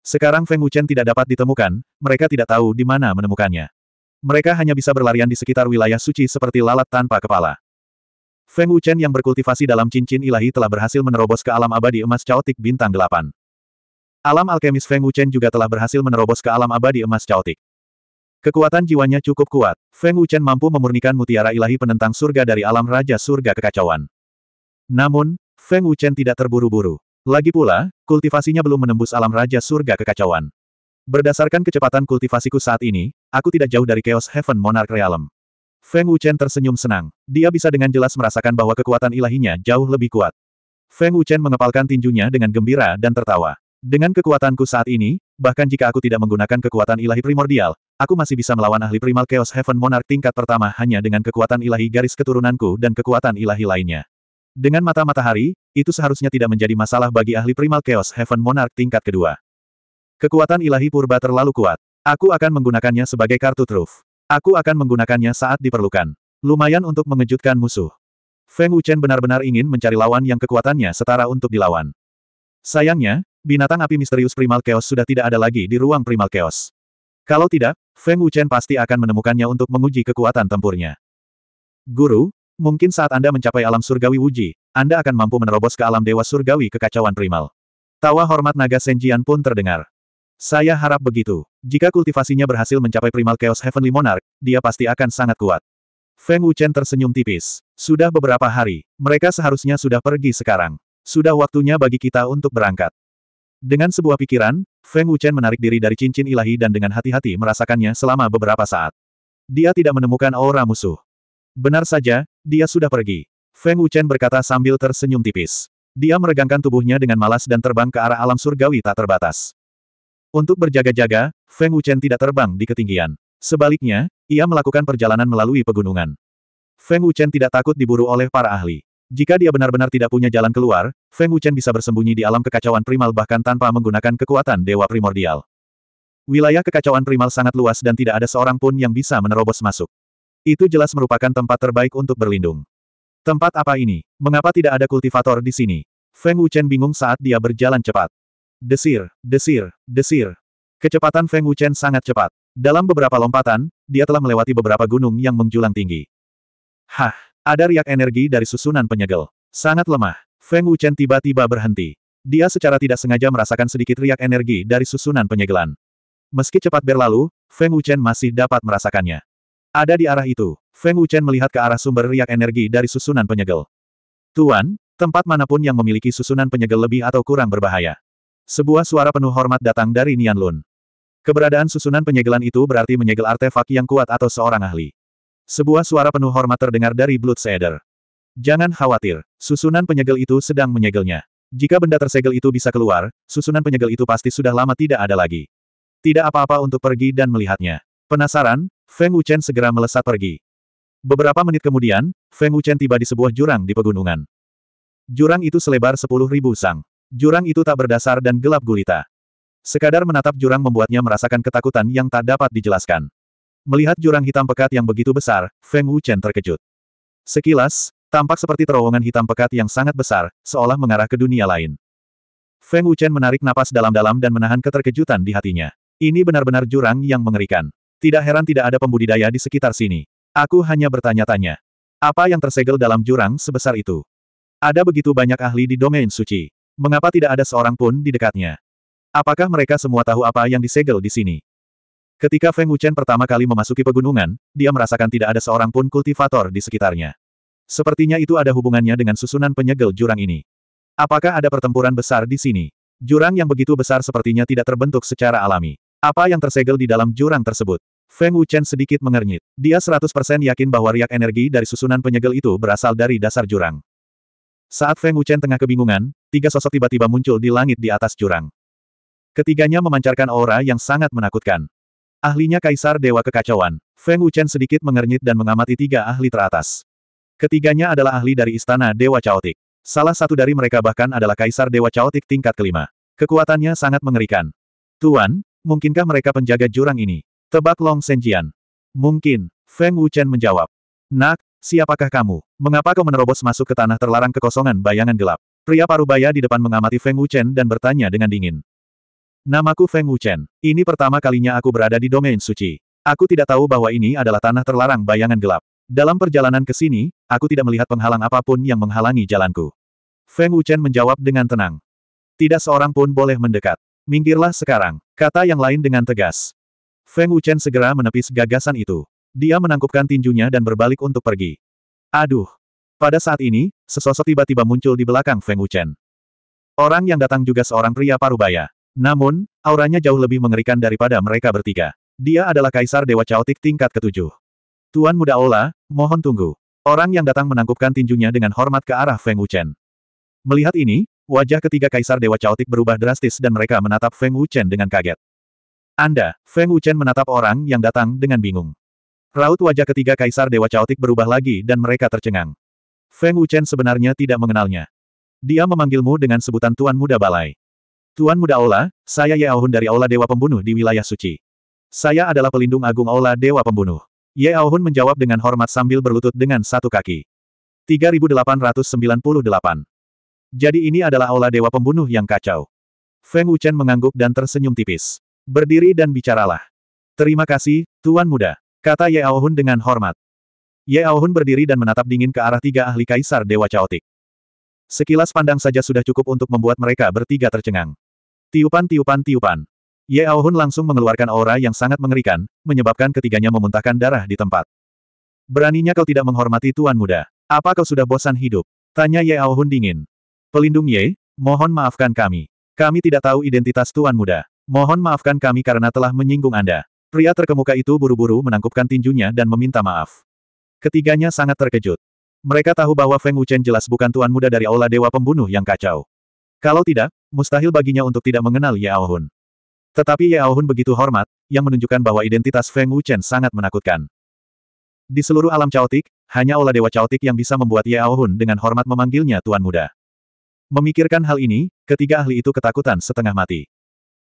Sekarang Feng Wuchen tidak dapat ditemukan, mereka tidak tahu di mana menemukannya. Mereka hanya bisa berlarian di sekitar wilayah suci seperti lalat tanpa kepala. Feng Wuchen yang berkultivasi dalam cincin ilahi telah berhasil menerobos ke alam abadi emas caotik bintang delapan. Alam alkemis Feng Wuchen juga telah berhasil menerobos ke alam abadi emas caotik. Kekuatan jiwanya cukup kuat, Feng Wuchen mampu memurnikan mutiara ilahi penentang surga dari alam raja surga kekacauan. Namun, Feng Wuchen tidak terburu-buru. Lagi pula, kultivasinya belum menembus alam Raja Surga Kekacauan. Berdasarkan kecepatan kultivasiku saat ini, aku tidak jauh dari Chaos Heaven Monarch Realm. Feng Wuchen tersenyum senang. Dia bisa dengan jelas merasakan bahwa kekuatan ilahinya jauh lebih kuat. Feng Wuchen mengepalkan tinjunya dengan gembira dan tertawa. Dengan kekuatanku saat ini, bahkan jika aku tidak menggunakan kekuatan ilahi primordial, aku masih bisa melawan ahli primal Chaos Heaven Monarch tingkat pertama hanya dengan kekuatan ilahi garis keturunanku dan kekuatan ilahi lainnya. Dengan mata matahari, itu seharusnya tidak menjadi masalah bagi ahli primal chaos heaven monarch tingkat kedua. Kekuatan ilahi purba terlalu kuat. Aku akan menggunakannya sebagai kartu truf. Aku akan menggunakannya saat diperlukan. Lumayan untuk mengejutkan musuh. Feng Wuchen benar-benar ingin mencari lawan yang kekuatannya setara untuk dilawan. Sayangnya, binatang api misterius primal chaos sudah tidak ada lagi di ruang primal chaos. Kalau tidak, Feng Wuchen pasti akan menemukannya untuk menguji kekuatan tempurnya. Guru, Mungkin saat Anda mencapai alam surgawi Wuji, Anda akan mampu menerobos ke alam dewa surgawi kekacauan primal. Tawa hormat naga Senjian pun terdengar. Saya harap begitu. Jika kultivasinya berhasil mencapai primal chaos heavenly monarch, dia pasti akan sangat kuat. Feng Wuchen tersenyum tipis. Sudah beberapa hari, mereka seharusnya sudah pergi sekarang. Sudah waktunya bagi kita untuk berangkat. Dengan sebuah pikiran, Feng Wuchen menarik diri dari cincin ilahi dan dengan hati-hati merasakannya selama beberapa saat. Dia tidak menemukan aura musuh. Benar saja, dia sudah pergi. Feng Wuchen berkata sambil tersenyum tipis. Dia meregangkan tubuhnya dengan malas dan terbang ke arah alam surgawi tak terbatas. Untuk berjaga-jaga, Feng Wuchen tidak terbang di ketinggian. Sebaliknya, ia melakukan perjalanan melalui pegunungan. Feng Wuchen tidak takut diburu oleh para ahli. Jika dia benar-benar tidak punya jalan keluar, Feng Wuchen bisa bersembunyi di alam kekacauan primal bahkan tanpa menggunakan kekuatan dewa primordial. Wilayah kekacauan primal sangat luas dan tidak ada seorang pun yang bisa menerobos masuk. Itu jelas merupakan tempat terbaik untuk berlindung. Tempat apa ini? Mengapa tidak ada kultivator di sini? Feng Wuchen bingung saat dia berjalan cepat. Desir, desir, desir. Kecepatan Feng Wuchen sangat cepat. Dalam beberapa lompatan, dia telah melewati beberapa gunung yang menjulang tinggi. Hah, ada riak energi dari susunan penyegel. Sangat lemah. Feng Wuchen tiba-tiba berhenti. Dia secara tidak sengaja merasakan sedikit riak energi dari susunan penyegelan. Meski cepat berlalu, Feng Wuchen masih dapat merasakannya. Ada di arah itu, Feng Wuchen melihat ke arah sumber riak energi dari susunan penyegel. Tuan, tempat manapun yang memiliki susunan penyegel lebih atau kurang berbahaya. Sebuah suara penuh hormat datang dari Nian Lun. Keberadaan susunan penyegelan itu berarti menyegel artefak yang kuat atau seorang ahli. Sebuah suara penuh hormat terdengar dari Blood Seder. Jangan khawatir, susunan penyegel itu sedang menyegelnya. Jika benda tersegel itu bisa keluar, susunan penyegel itu pasti sudah lama tidak ada lagi. Tidak apa-apa untuk pergi dan melihatnya. Penasaran, Feng Wuchen segera melesat pergi. Beberapa menit kemudian, Feng Wuchen tiba di sebuah jurang di pegunungan. Jurang itu selebar sepuluh ribu sang. Jurang itu tak berdasar dan gelap gulita. Sekadar menatap jurang membuatnya merasakan ketakutan yang tak dapat dijelaskan. Melihat jurang hitam pekat yang begitu besar, Feng Wuchen terkejut. Sekilas, tampak seperti terowongan hitam pekat yang sangat besar, seolah mengarah ke dunia lain. Feng Wuchen menarik napas dalam-dalam dan menahan keterkejutan di hatinya. Ini benar-benar jurang yang mengerikan. Tidak heran tidak ada pembudidaya di sekitar sini. Aku hanya bertanya-tanya. Apa yang tersegel dalam jurang sebesar itu? Ada begitu banyak ahli di domain suci. Mengapa tidak ada seorang pun di dekatnya? Apakah mereka semua tahu apa yang disegel di sini? Ketika Feng Wuchen pertama kali memasuki pegunungan, dia merasakan tidak ada seorang pun kultivator di sekitarnya. Sepertinya itu ada hubungannya dengan susunan penyegel jurang ini. Apakah ada pertempuran besar di sini? Jurang yang begitu besar sepertinya tidak terbentuk secara alami. Apa yang tersegel di dalam jurang tersebut? Feng Wuchen sedikit mengernyit. Dia 100% yakin bahwa riak energi dari susunan penyegel itu berasal dari dasar jurang. Saat Feng Wuchen tengah kebingungan, tiga sosok tiba-tiba muncul di langit di atas jurang. Ketiganya memancarkan aura yang sangat menakutkan. Ahlinya Kaisar Dewa Kekacauan, Feng Wuchen sedikit mengernyit dan mengamati tiga ahli teratas. Ketiganya adalah ahli dari Istana Dewa Chaotic. Salah satu dari mereka bahkan adalah Kaisar Dewa Chaotic tingkat kelima. Kekuatannya sangat mengerikan. Tuan, mungkinkah mereka penjaga jurang ini? Tebak Long Senjian. Mungkin, Feng Wuchen menjawab. Nak, siapakah kamu? Mengapa kau menerobos masuk ke tanah terlarang kekosongan bayangan gelap? Pria parubaya di depan mengamati Feng Wuchen dan bertanya dengan dingin. Namaku Feng Wuchen. Ini pertama kalinya aku berada di domain suci. Aku tidak tahu bahwa ini adalah tanah terlarang bayangan gelap. Dalam perjalanan ke sini, aku tidak melihat penghalang apapun yang menghalangi jalanku. Feng Wuchen menjawab dengan tenang. Tidak seorang pun boleh mendekat. Minggirlah sekarang, kata yang lain dengan tegas. Feng Wuchen segera menepis gagasan itu. Dia menangkupkan tinjunya dan berbalik untuk pergi. Aduh! Pada saat ini, sesosok tiba-tiba muncul di belakang Feng Wuchen. Orang yang datang juga seorang pria parubaya. Namun, auranya jauh lebih mengerikan daripada mereka bertiga. Dia adalah Kaisar Dewa Chaotik tingkat ketujuh. Tuan Muda Ola, mohon tunggu. Orang yang datang menangkupkan tinjunya dengan hormat ke arah Feng Wuchen. Melihat ini, wajah ketiga Kaisar Dewa Chaotik berubah drastis dan mereka menatap Feng Wuchen dengan kaget. Anda, Feng Wuchen menatap orang yang datang dengan bingung. Raut wajah ketiga Kaisar Dewa Caotik berubah lagi dan mereka tercengang. Feng Wuchen sebenarnya tidak mengenalnya. Dia memanggilmu dengan sebutan Tuan Muda Balai. Tuan Muda Aula, saya Yeaohun dari Aula Dewa Pembunuh di wilayah suci. Saya adalah pelindung agung Aula Dewa Pembunuh. Yeaohun menjawab dengan hormat sambil berlutut dengan satu kaki. 3898. Jadi ini adalah Aula Dewa Pembunuh yang kacau. Feng Wuchen mengangguk dan tersenyum tipis. Berdiri dan bicaralah. Terima kasih, Tuan Muda, kata Ye Aohun dengan hormat. Ye Aohun berdiri dan menatap dingin ke arah tiga ahli kaisar Dewa Chaotik. Sekilas pandang saja sudah cukup untuk membuat mereka bertiga tercengang. Tiupan-tiupan-tiupan. Ye Aohun langsung mengeluarkan aura yang sangat mengerikan, menyebabkan ketiganya memuntahkan darah di tempat. Beraninya kau tidak menghormati Tuan Muda. Apa kau sudah bosan hidup? Tanya Ye Aohun dingin. Pelindung Ye, mohon maafkan kami. Kami tidak tahu identitas Tuan Muda. Mohon maafkan kami karena telah menyinggung Anda. Pria terkemuka itu buru-buru menangkupkan tinjunya dan meminta maaf. Ketiganya sangat terkejut. Mereka tahu bahwa Feng Wuchen jelas bukan tuan muda dari Aula Dewa Pembunuh yang kacau. Kalau tidak, mustahil baginya untuk tidak mengenal Yao Hun. Tetapi Yao Hun begitu hormat, yang menunjukkan bahwa identitas Feng Wuchen sangat menakutkan. Di seluruh alam caotik, hanya Ola Dewa Caotik yang bisa membuat Yao Hun dengan hormat memanggilnya tuan muda. Memikirkan hal ini, ketiga ahli itu ketakutan setengah mati.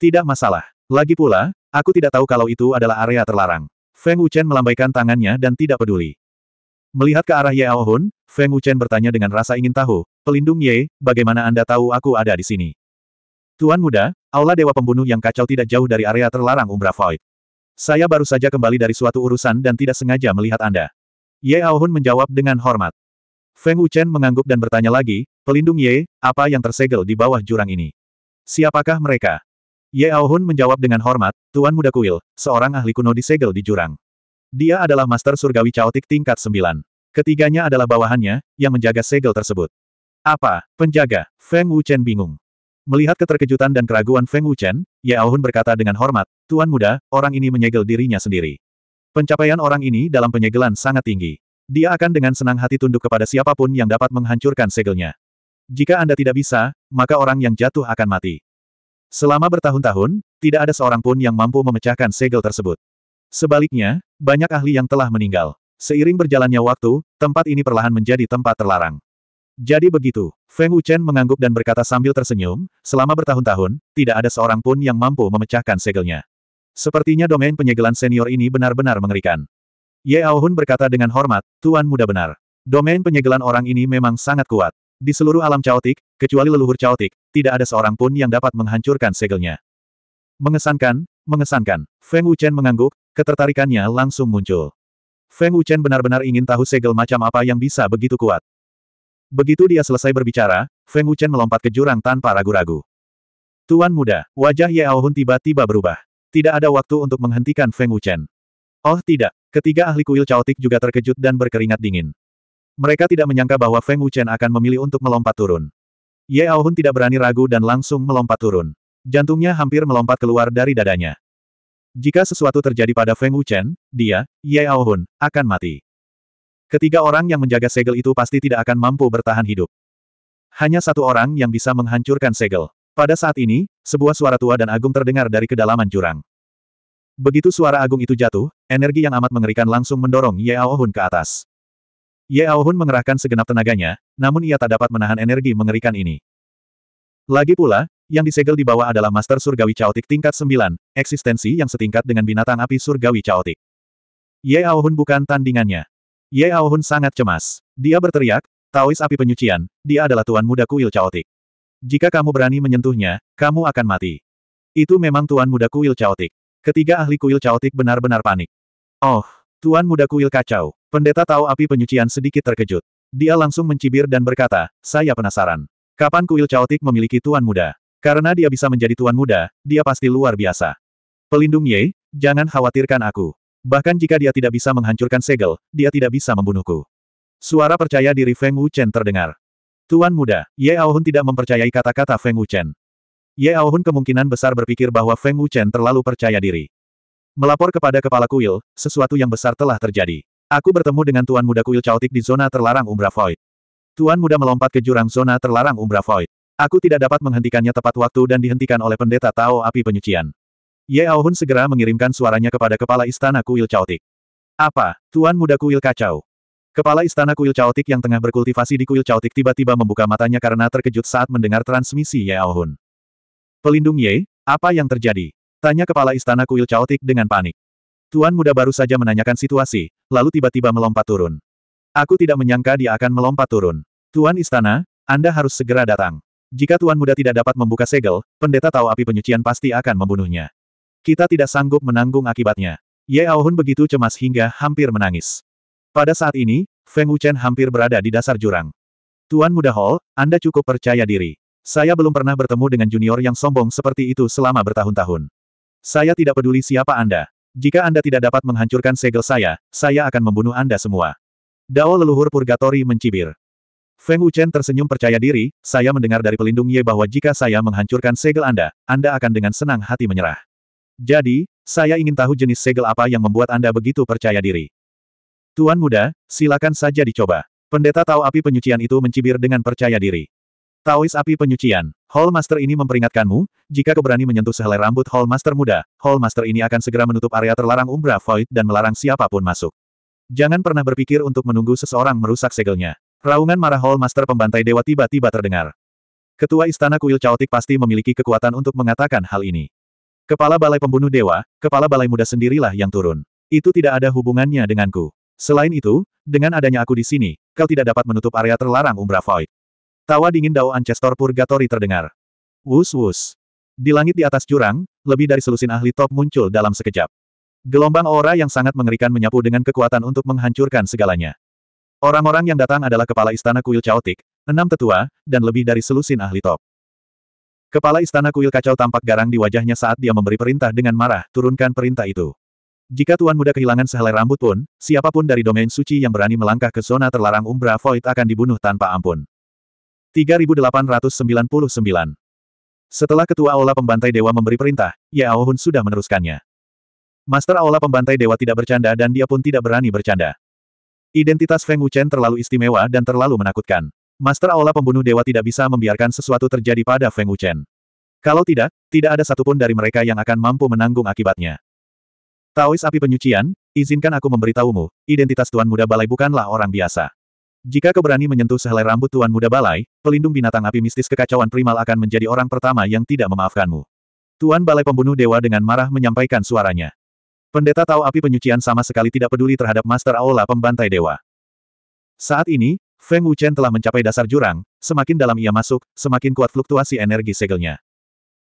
Tidak masalah. Lagi pula, aku tidak tahu kalau itu adalah area terlarang. Feng Wuchen melambaikan tangannya dan tidak peduli. Melihat ke arah Ye Aohun, Feng Wuchen bertanya dengan rasa ingin tahu, pelindung Ye, bagaimana Anda tahu aku ada di sini? Tuan muda, aula dewa pembunuh yang kacau tidak jauh dari area terlarang Umbra Void. Saya baru saja kembali dari suatu urusan dan tidak sengaja melihat Anda. Ye Aohun menjawab dengan hormat. Feng Wuchen mengangguk dan bertanya lagi, pelindung Ye, apa yang tersegel di bawah jurang ini? Siapakah mereka? Ye Aohun menjawab dengan hormat, Tuan Muda Kuil, seorang ahli kuno disegel di jurang. Dia adalah Master Surgawi Chaotic tingkat 9. Ketiganya adalah bawahannya, yang menjaga segel tersebut. Apa, penjaga? Feng Wuchen bingung. Melihat keterkejutan dan keraguan Feng Wuchen, Ye Aohun berkata dengan hormat, Tuan Muda, orang ini menyegel dirinya sendiri. Pencapaian orang ini dalam penyegelan sangat tinggi. Dia akan dengan senang hati tunduk kepada siapapun yang dapat menghancurkan segelnya. Jika Anda tidak bisa, maka orang yang jatuh akan mati. Selama bertahun-tahun, tidak ada seorang pun yang mampu memecahkan segel tersebut. Sebaliknya, banyak ahli yang telah meninggal. Seiring berjalannya waktu, tempat ini perlahan menjadi tempat terlarang. Jadi begitu, Feng Wuchen mengangguk dan berkata sambil tersenyum, selama bertahun-tahun, tidak ada seorang pun yang mampu memecahkan segelnya. Sepertinya domain penyegelan senior ini benar-benar mengerikan. Ye Aohun berkata dengan hormat, Tuan muda benar. Domain penyegelan orang ini memang sangat kuat. Di seluruh alam caotik, kecuali leluhur caotik, tidak ada seorang pun yang dapat menghancurkan segelnya. Mengesankan, mengesankan. Feng Wuchen mengangguk, ketertarikannya langsung muncul. Feng Wuchen benar-benar ingin tahu segel macam apa yang bisa begitu kuat. Begitu dia selesai berbicara, Feng Wuchen melompat ke jurang tanpa ragu-ragu. Tuan muda, wajah Ye Aohun tiba-tiba berubah. Tidak ada waktu untuk menghentikan Feng Wuchen. Oh tidak, ketiga ahli kuil caotik juga terkejut dan berkeringat dingin. Mereka tidak menyangka bahwa Feng Wuchen akan memilih untuk melompat turun. Ye Aohun tidak berani ragu dan langsung melompat turun. Jantungnya hampir melompat keluar dari dadanya. Jika sesuatu terjadi pada Feng Wuchen, dia, Ye Aohun, akan mati. Ketiga orang yang menjaga segel itu pasti tidak akan mampu bertahan hidup. Hanya satu orang yang bisa menghancurkan segel. Pada saat ini, sebuah suara tua dan agung terdengar dari kedalaman jurang. Begitu suara agung itu jatuh, energi yang amat mengerikan langsung mendorong Ye Aohun ke atas. Ye Aohun mengerahkan segenap tenaganya, namun ia tak dapat menahan energi mengerikan ini. Lagi pula, yang disegel di bawah adalah Master Surgawi Chaotik tingkat 9, eksistensi yang setingkat dengan binatang api Surgawi Chaotik. Ye Aohun bukan tandingannya. Ye Aohun sangat cemas. Dia berteriak, Taois api penyucian, dia adalah tuan muda kuil Chaotik. Jika kamu berani menyentuhnya, kamu akan mati. Itu memang tuan muda kuil Chaotik. Ketiga ahli kuil Chaotik benar-benar panik. Oh, tuan muda kuil kacau. Pendeta tahu api penyucian sedikit terkejut. Dia langsung mencibir dan berkata, saya penasaran. Kapan kuil caotik memiliki tuan muda? Karena dia bisa menjadi tuan muda, dia pasti luar biasa. Pelindung Ye, jangan khawatirkan aku. Bahkan jika dia tidak bisa menghancurkan segel, dia tidak bisa membunuhku. Suara percaya diri Feng Wuchen terdengar. Tuan muda, Ye Aohun tidak mempercayai kata-kata Feng Wuchen. Ye Aohun kemungkinan besar berpikir bahwa Feng Wuchen terlalu percaya diri. Melapor kepada kepala kuil, sesuatu yang besar telah terjadi. Aku bertemu dengan Tuan Muda Kuil Chaotic di zona terlarang Umbra Void. Tuan Muda melompat ke jurang zona terlarang Umbra Void. Aku tidak dapat menghentikannya tepat waktu dan dihentikan oleh pendeta Tao Api Penyucian. Ye Aohun segera mengirimkan suaranya kepada kepala istana kuil Chaotic. Apa, Tuan Muda Kuil Kacau? Kepala istana kuil Chaotic yang tengah berkultivasi di kuil Chaotic tiba-tiba membuka matanya karena terkejut saat mendengar transmisi Ye Aohun. Pelindung Ye, apa yang terjadi? Tanya kepala istana kuil Chaotic dengan panik. Tuan muda baru saja menanyakan situasi, lalu tiba-tiba melompat turun. Aku tidak menyangka dia akan melompat turun. Tuan Istana, Anda harus segera datang. Jika Tuan muda tidak dapat membuka segel, pendeta tahu api penyucian pasti akan membunuhnya. Kita tidak sanggup menanggung akibatnya. Ye Aohun begitu cemas hingga hampir menangis. Pada saat ini, Feng Wuchen hampir berada di dasar jurang. Tuan muda Hall, Anda cukup percaya diri. Saya belum pernah bertemu dengan junior yang sombong seperti itu selama bertahun-tahun. Saya tidak peduli siapa Anda. Jika Anda tidak dapat menghancurkan segel saya, saya akan membunuh Anda semua. Dao leluhur purgatori mencibir. Feng Wuchen tersenyum percaya diri, saya mendengar dari pelindung Ye bahwa jika saya menghancurkan segel Anda, Anda akan dengan senang hati menyerah. Jadi, saya ingin tahu jenis segel apa yang membuat Anda begitu percaya diri. Tuan muda, silakan saja dicoba. Pendeta tahu api penyucian itu mencibir dengan percaya diri. Taois api penyucian. Hall Master ini memperingatkanmu, jika kau berani menyentuh sehelai rambut Hall Master muda, Hall Master ini akan segera menutup area terlarang Umbra Void dan melarang siapapun masuk. Jangan pernah berpikir untuk menunggu seseorang merusak segelnya. Raungan marah Hall Master pembantai dewa tiba-tiba terdengar. Ketua Istana Kuil Chaotic pasti memiliki kekuatan untuk mengatakan hal ini. Kepala Balai Pembunuh Dewa, Kepala Balai Muda sendirilah yang turun. Itu tidak ada hubungannya denganku. Selain itu, dengan adanya aku di sini, kau tidak dapat menutup area terlarang Umbra Void. Tawa dingin Dao Ancestor Purgatory terdengar. Wus wus. Di langit di atas jurang, lebih dari selusin ahli top muncul dalam sekejap. Gelombang aura yang sangat mengerikan menyapu dengan kekuatan untuk menghancurkan segalanya. Orang-orang yang datang adalah kepala istana kuil caotik, enam tetua, dan lebih dari selusin ahli top. Kepala istana kuil kacau tampak garang di wajahnya saat dia memberi perintah dengan marah, turunkan perintah itu. Jika Tuan Muda kehilangan sehelai rambut pun, siapapun dari domain suci yang berani melangkah ke zona terlarang Umbra Void akan dibunuh tanpa ampun. 3899. Setelah Ketua Aula Pembantai Dewa memberi perintah, Ye Aohun sudah meneruskannya. Master Aula Pembantai Dewa tidak bercanda dan dia pun tidak berani bercanda. Identitas Feng Wuchen terlalu istimewa dan terlalu menakutkan. Master Aula Pembunuh Dewa tidak bisa membiarkan sesuatu terjadi pada Feng Wuchen. Kalau tidak, tidak ada satupun dari mereka yang akan mampu menanggung akibatnya. Taois api penyucian, izinkan aku memberitahumu, identitas Tuan Muda Balai bukanlah orang biasa. Jika kau menyentuh sehelai rambut Tuan Muda Balai, pelindung binatang api mistis kekacauan primal akan menjadi orang pertama yang tidak memaafkanmu. Tuan Balai Pembunuh Dewa dengan marah menyampaikan suaranya. Pendeta tahu api penyucian sama sekali tidak peduli terhadap Master Aula pembantai dewa. Saat ini, Feng Wuchen telah mencapai dasar jurang, semakin dalam ia masuk, semakin kuat fluktuasi energi segelnya.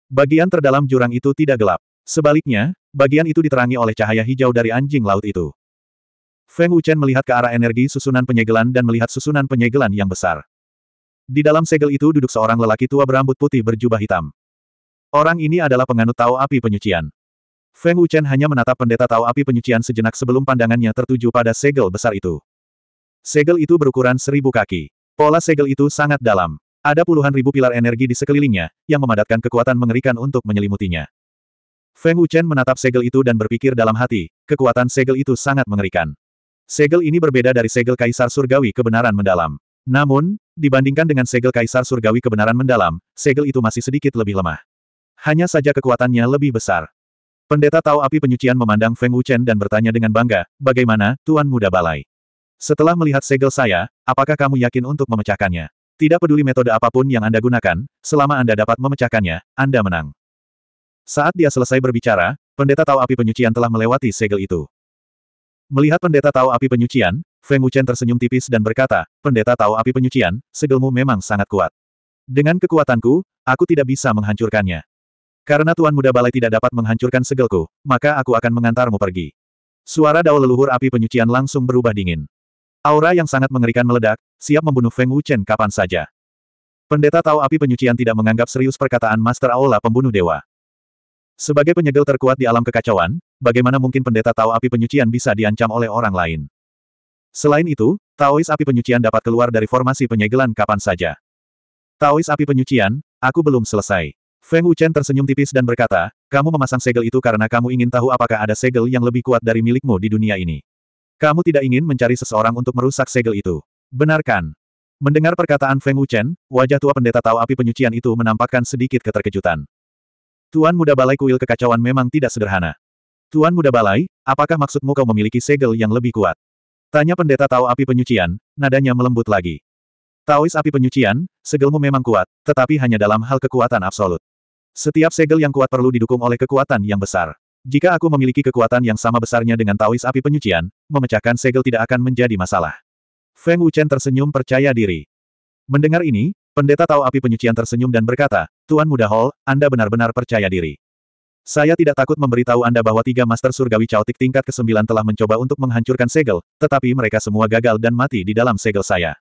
Bagian terdalam jurang itu tidak gelap. Sebaliknya, bagian itu diterangi oleh cahaya hijau dari anjing laut itu. Feng Wuchen melihat ke arah energi susunan penyegelan dan melihat susunan penyegelan yang besar. Di dalam segel itu duduk seorang lelaki tua berambut putih berjubah hitam. Orang ini adalah penganut Tao Api Penyucian. Feng Wuchen hanya menatap pendeta Tao Api Penyucian sejenak sebelum pandangannya tertuju pada segel besar itu. Segel itu berukuran seribu kaki. Pola segel itu sangat dalam. Ada puluhan ribu pilar energi di sekelilingnya, yang memadatkan kekuatan mengerikan untuk menyelimutinya. Feng Wuchen menatap segel itu dan berpikir dalam hati, kekuatan segel itu sangat mengerikan. Segel ini berbeda dari segel Kaisar Surgawi kebenaran mendalam. Namun, dibandingkan dengan segel Kaisar Surgawi kebenaran mendalam, segel itu masih sedikit lebih lemah. Hanya saja kekuatannya lebih besar. Pendeta Tao Api Penyucian memandang Feng Wuchen dan bertanya dengan bangga, bagaimana, Tuan Muda Balai? Setelah melihat segel saya, apakah kamu yakin untuk memecahkannya? Tidak peduli metode apapun yang Anda gunakan, selama Anda dapat memecahkannya, Anda menang. Saat dia selesai berbicara, pendeta Tao Api Penyucian telah melewati segel itu. Melihat pendeta tahu api penyucian, Feng Wuchen tersenyum tipis dan berkata, pendeta tahu api penyucian, segelmu memang sangat kuat. Dengan kekuatanku, aku tidak bisa menghancurkannya. Karena Tuan Muda Balai tidak dapat menghancurkan segelku, maka aku akan mengantarmu pergi. Suara dao leluhur api penyucian langsung berubah dingin. Aura yang sangat mengerikan meledak, siap membunuh Feng Wuchen kapan saja. Pendeta tahu api penyucian tidak menganggap serius perkataan Master Aula pembunuh dewa. Sebagai penyegel terkuat di alam kekacauan, bagaimana mungkin pendeta Tao api penyucian bisa diancam oleh orang lain? Selain itu, Taois api penyucian dapat keluar dari formasi penyegelan kapan saja. Taois api penyucian, aku belum selesai. Feng Wuchen tersenyum tipis dan berkata, kamu memasang segel itu karena kamu ingin tahu apakah ada segel yang lebih kuat dari milikmu di dunia ini. Kamu tidak ingin mencari seseorang untuk merusak segel itu. benarkan? Mendengar perkataan Feng Wuchen, wajah tua pendeta tao api penyucian itu menampakkan sedikit keterkejutan. Tuan muda balai kuil kekacauan memang tidak sederhana. Tuan Muda Balai, apakah maksudmu kau memiliki segel yang lebih kuat? Tanya pendeta Tao api penyucian, nadanya melembut lagi. Taois api penyucian, segelmu memang kuat, tetapi hanya dalam hal kekuatan absolut. Setiap segel yang kuat perlu didukung oleh kekuatan yang besar. Jika aku memiliki kekuatan yang sama besarnya dengan Taois api penyucian, memecahkan segel tidak akan menjadi masalah. Feng Wuchen tersenyum percaya diri. Mendengar ini, pendeta Tao api penyucian tersenyum dan berkata, Tuan Muda Hall, Anda benar-benar percaya diri. Saya tidak takut memberitahu Anda bahwa tiga Master Surgawi Chaotic tingkat ke-9 telah mencoba untuk menghancurkan segel, tetapi mereka semua gagal dan mati di dalam segel saya.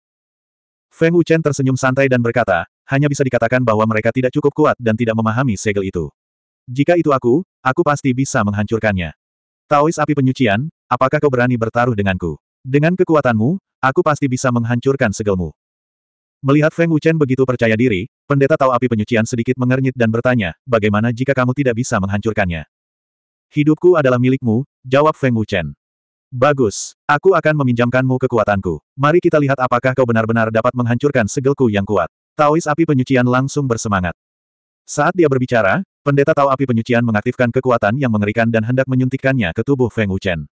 Feng Wuchen tersenyum santai dan berkata, hanya bisa dikatakan bahwa mereka tidak cukup kuat dan tidak memahami segel itu. Jika itu aku, aku pasti bisa menghancurkannya. Taois api penyucian, apakah kau berani bertaruh denganku? Dengan kekuatanmu, aku pasti bisa menghancurkan segelmu. Melihat Feng Wuchen begitu percaya diri, pendeta tahu api penyucian sedikit mengernyit dan bertanya, bagaimana jika kamu tidak bisa menghancurkannya? Hidupku adalah milikmu, jawab Feng Wuchen. Bagus, aku akan meminjamkanmu kekuatanku. Mari kita lihat apakah kau benar-benar dapat menghancurkan segelku yang kuat. Taois api penyucian langsung bersemangat. Saat dia berbicara, pendeta Tao api penyucian mengaktifkan kekuatan yang mengerikan dan hendak menyuntikkannya ke tubuh Feng Wuchen.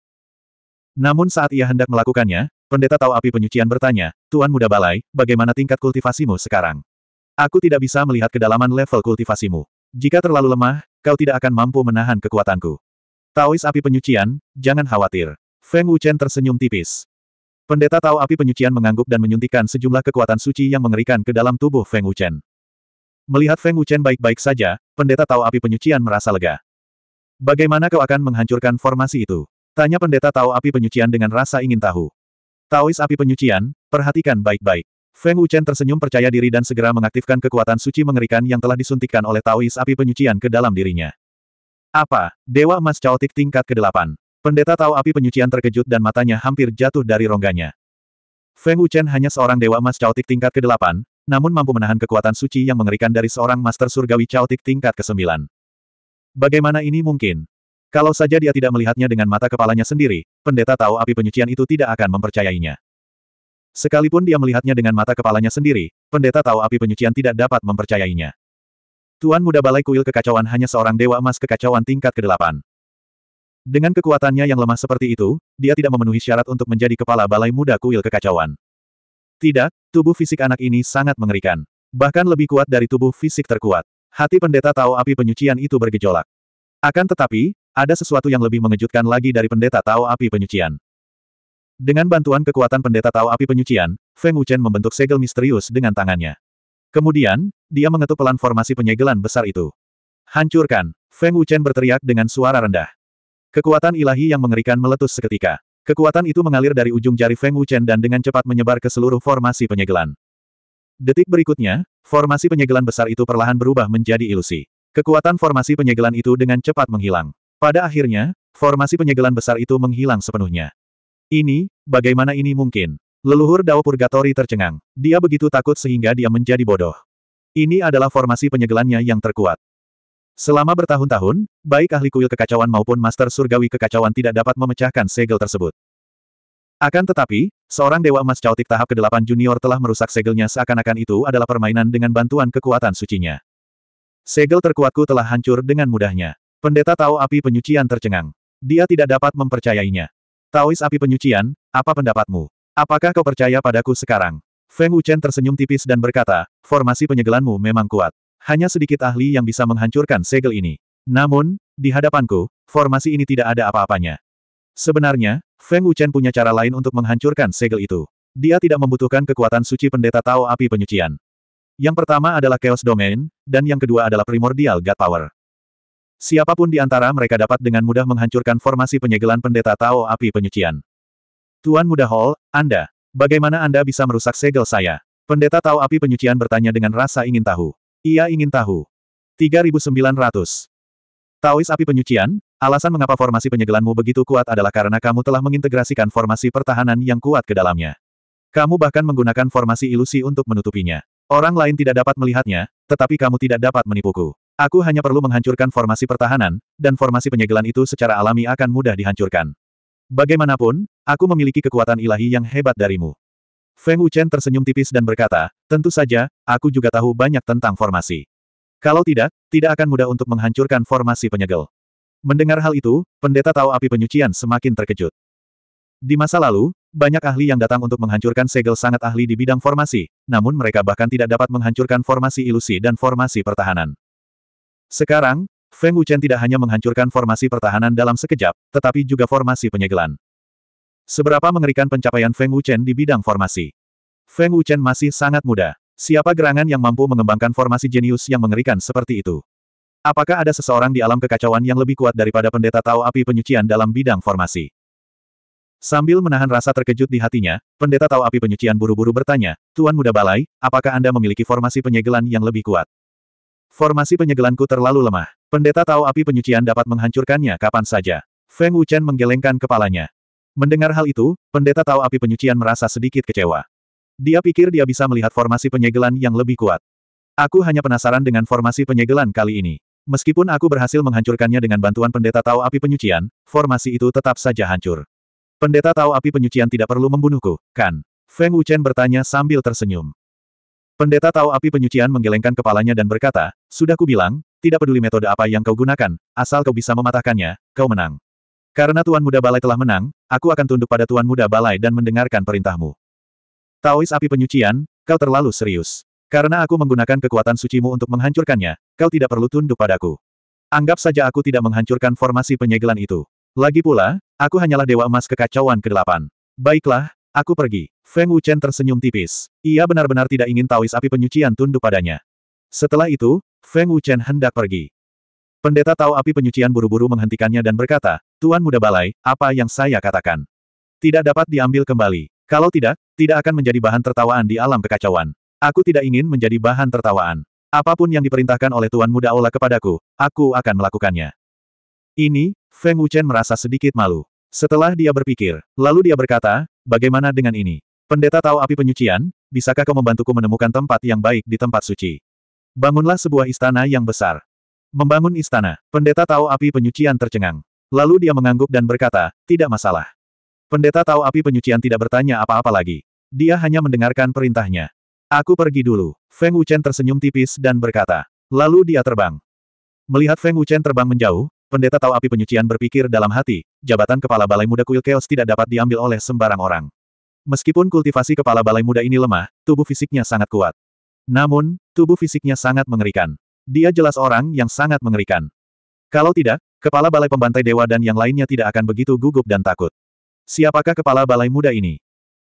Namun saat ia hendak melakukannya, Pendeta Tau api penyucian bertanya, Tuan Muda Balai, bagaimana tingkat kultivasimu sekarang? Aku tidak bisa melihat kedalaman level kultivasimu. Jika terlalu lemah, kau tidak akan mampu menahan kekuatanku. Taois api penyucian, jangan khawatir. Feng Wuchen tersenyum tipis. Pendeta Tau api penyucian mengangguk dan menyuntikkan sejumlah kekuatan suci yang mengerikan ke dalam tubuh Feng Wuchen. Melihat Feng Wuchen baik-baik saja, pendeta Tau api penyucian merasa lega. Bagaimana kau akan menghancurkan formasi itu? Tanya pendeta Tau api penyucian dengan rasa ingin tahu. Taois api penyucian, perhatikan baik-baik. Feng Wuchen tersenyum percaya diri dan segera mengaktifkan kekuatan suci mengerikan yang telah disuntikkan oleh Taois api penyucian ke dalam dirinya. Apa? Dewa Emas Chaotik tingkat ke-8. Pendeta Tao api penyucian terkejut dan matanya hampir jatuh dari rongganya. Feng Wuchen hanya seorang Dewa Emas Chaotik tingkat ke-8, namun mampu menahan kekuatan suci yang mengerikan dari seorang Master Surgawi Chaotik tingkat ke-9. Bagaimana ini mungkin? Kalau saja dia tidak melihatnya dengan mata kepalanya sendiri, pendeta tahu api penyucian itu tidak akan mempercayainya. Sekalipun dia melihatnya dengan mata kepalanya sendiri, pendeta tahu api penyucian tidak dapat mempercayainya. Tuan muda balai kuil kekacauan hanya seorang dewa emas kekacauan tingkat ke-8. Dengan kekuatannya yang lemah seperti itu, dia tidak memenuhi syarat untuk menjadi kepala balai muda kuil kekacauan. Tidak, tubuh fisik anak ini sangat mengerikan. Bahkan lebih kuat dari tubuh fisik terkuat. Hati pendeta tahu api penyucian itu bergejolak. Akan tetapi, ada sesuatu yang lebih mengejutkan lagi dari pendeta Tao Api Penyucian. Dengan bantuan kekuatan pendeta Tao Api Penyucian, Feng Wuchen membentuk segel misterius dengan tangannya. Kemudian, dia mengetuk pelan formasi penyegelan besar itu. Hancurkan! Feng Wuchen berteriak dengan suara rendah. Kekuatan ilahi yang mengerikan meletus seketika. Kekuatan itu mengalir dari ujung jari Feng Wuchen dan dengan cepat menyebar ke seluruh formasi penyegelan. Detik berikutnya, formasi penyegelan besar itu perlahan berubah menjadi ilusi. Kekuatan formasi penyegelan itu dengan cepat menghilang. Pada akhirnya, formasi penyegelan besar itu menghilang sepenuhnya. Ini, bagaimana ini mungkin? Leluhur Dao Purgatori tercengang. Dia begitu takut sehingga dia menjadi bodoh. Ini adalah formasi penyegelannya yang terkuat. Selama bertahun-tahun, baik ahli kuil kekacauan maupun master surgawi kekacauan tidak dapat memecahkan segel tersebut. Akan tetapi, seorang Dewa Emas Cautik tahap ke-8 junior telah merusak segelnya seakan-akan itu adalah permainan dengan bantuan kekuatan sucinya. Segel terkuatku telah hancur dengan mudahnya. Pendeta Tao api penyucian tercengang. Dia tidak dapat mempercayainya. Taois api penyucian, apa pendapatmu? Apakah kau percaya padaku sekarang? Feng Wuchen tersenyum tipis dan berkata, formasi penyegelanmu memang kuat. Hanya sedikit ahli yang bisa menghancurkan segel ini. Namun, di hadapanku, formasi ini tidak ada apa-apanya. Sebenarnya, Feng Wuchen punya cara lain untuk menghancurkan segel itu. Dia tidak membutuhkan kekuatan suci pendeta Tao api penyucian. Yang pertama adalah Chaos Domain, dan yang kedua adalah Primordial God Power. Siapapun di antara mereka dapat dengan mudah menghancurkan formasi penyegelan pendeta Tao Api Penyucian. Tuan Muda Hall, Anda, bagaimana Anda bisa merusak segel saya? Pendeta Tao Api Penyucian bertanya dengan rasa ingin tahu. Ia ingin tahu. 3900. Taois Api Penyucian, alasan mengapa formasi penyegelanmu begitu kuat adalah karena kamu telah mengintegrasikan formasi pertahanan yang kuat ke dalamnya. Kamu bahkan menggunakan formasi ilusi untuk menutupinya. Orang lain tidak dapat melihatnya, tetapi kamu tidak dapat menipuku. Aku hanya perlu menghancurkan formasi pertahanan, dan formasi penyegelan itu secara alami akan mudah dihancurkan. Bagaimanapun, aku memiliki kekuatan ilahi yang hebat darimu. Feng Wuchen tersenyum tipis dan berkata, tentu saja, aku juga tahu banyak tentang formasi. Kalau tidak, tidak akan mudah untuk menghancurkan formasi penyegel. Mendengar hal itu, pendeta tahu api penyucian semakin terkejut. Di masa lalu, banyak ahli yang datang untuk menghancurkan segel sangat ahli di bidang formasi, namun mereka bahkan tidak dapat menghancurkan formasi ilusi dan formasi pertahanan. Sekarang, Feng Wuchen tidak hanya menghancurkan formasi pertahanan dalam sekejap, tetapi juga formasi penyegelan. Seberapa mengerikan pencapaian Feng Wuchen di bidang formasi. Feng Wuchen masih sangat muda. Siapa gerangan yang mampu mengembangkan formasi jenius yang mengerikan seperti itu? Apakah ada seseorang di alam kekacauan yang lebih kuat daripada pendeta Tao api penyucian dalam bidang formasi? Sambil menahan rasa terkejut di hatinya, pendeta Tao api penyucian buru-buru bertanya, Tuan Muda Balai, apakah Anda memiliki formasi penyegelan yang lebih kuat? Formasi penyegelanku terlalu lemah. Pendeta tahu api penyucian dapat menghancurkannya kapan saja. Feng Wuchen menggelengkan kepalanya. Mendengar hal itu, pendeta tahu api penyucian merasa sedikit kecewa. Dia pikir dia bisa melihat formasi penyegelan yang lebih kuat. Aku hanya penasaran dengan formasi penyegelan kali ini. Meskipun aku berhasil menghancurkannya dengan bantuan pendeta tahu api penyucian, formasi itu tetap saja hancur. Pendeta tahu api penyucian tidak perlu membunuhku, kan? Feng Wuchen bertanya sambil tersenyum. Pendeta tahu api penyucian menggelengkan kepalanya dan berkata, Sudah kubilang, tidak peduli metode apa yang kau gunakan, asal kau bisa mematahkannya, kau menang. Karena Tuan Muda Balai telah menang, aku akan tunduk pada Tuan Muda Balai dan mendengarkan perintahmu. Taois api penyucian, kau terlalu serius. Karena aku menggunakan kekuatan sucimu untuk menghancurkannya, kau tidak perlu tunduk padaku. Anggap saja aku tidak menghancurkan formasi penyegelan itu. Lagi pula, aku hanyalah Dewa Emas Kekacauan ke-8. Baiklah, Aku pergi. Feng Wuchen tersenyum tipis. Ia benar-benar tidak ingin tawis api penyucian tunduk padanya. Setelah itu, Feng Wuchen hendak pergi. Pendeta tahu api penyucian buru-buru menghentikannya dan berkata, Tuan Muda Balai, apa yang saya katakan? Tidak dapat diambil kembali. Kalau tidak, tidak akan menjadi bahan tertawaan di alam kekacauan. Aku tidak ingin menjadi bahan tertawaan. Apapun yang diperintahkan oleh Tuan Muda Ola kepadaku, aku akan melakukannya. Ini, Feng Wuchen merasa sedikit malu. Setelah dia berpikir, lalu dia berkata, Bagaimana dengan ini? Pendeta tahu api penyucian, bisakah kau membantuku menemukan tempat yang baik di tempat suci? Bangunlah sebuah istana yang besar. Membangun istana, pendeta tahu api penyucian tercengang. Lalu dia mengangguk dan berkata, tidak masalah. Pendeta tahu api penyucian tidak bertanya apa-apa lagi. Dia hanya mendengarkan perintahnya. Aku pergi dulu. Feng Wuchen tersenyum tipis dan berkata. Lalu dia terbang. Melihat Feng Wuchen terbang menjauh, pendeta tahu api penyucian berpikir dalam hati, jabatan kepala balai muda kuil Chaos tidak dapat diambil oleh sembarang orang. Meskipun kultivasi kepala balai muda ini lemah, tubuh fisiknya sangat kuat. Namun, tubuh fisiknya sangat mengerikan. Dia jelas orang yang sangat mengerikan. Kalau tidak, kepala balai pembantai dewa dan yang lainnya tidak akan begitu gugup dan takut. Siapakah kepala balai muda ini?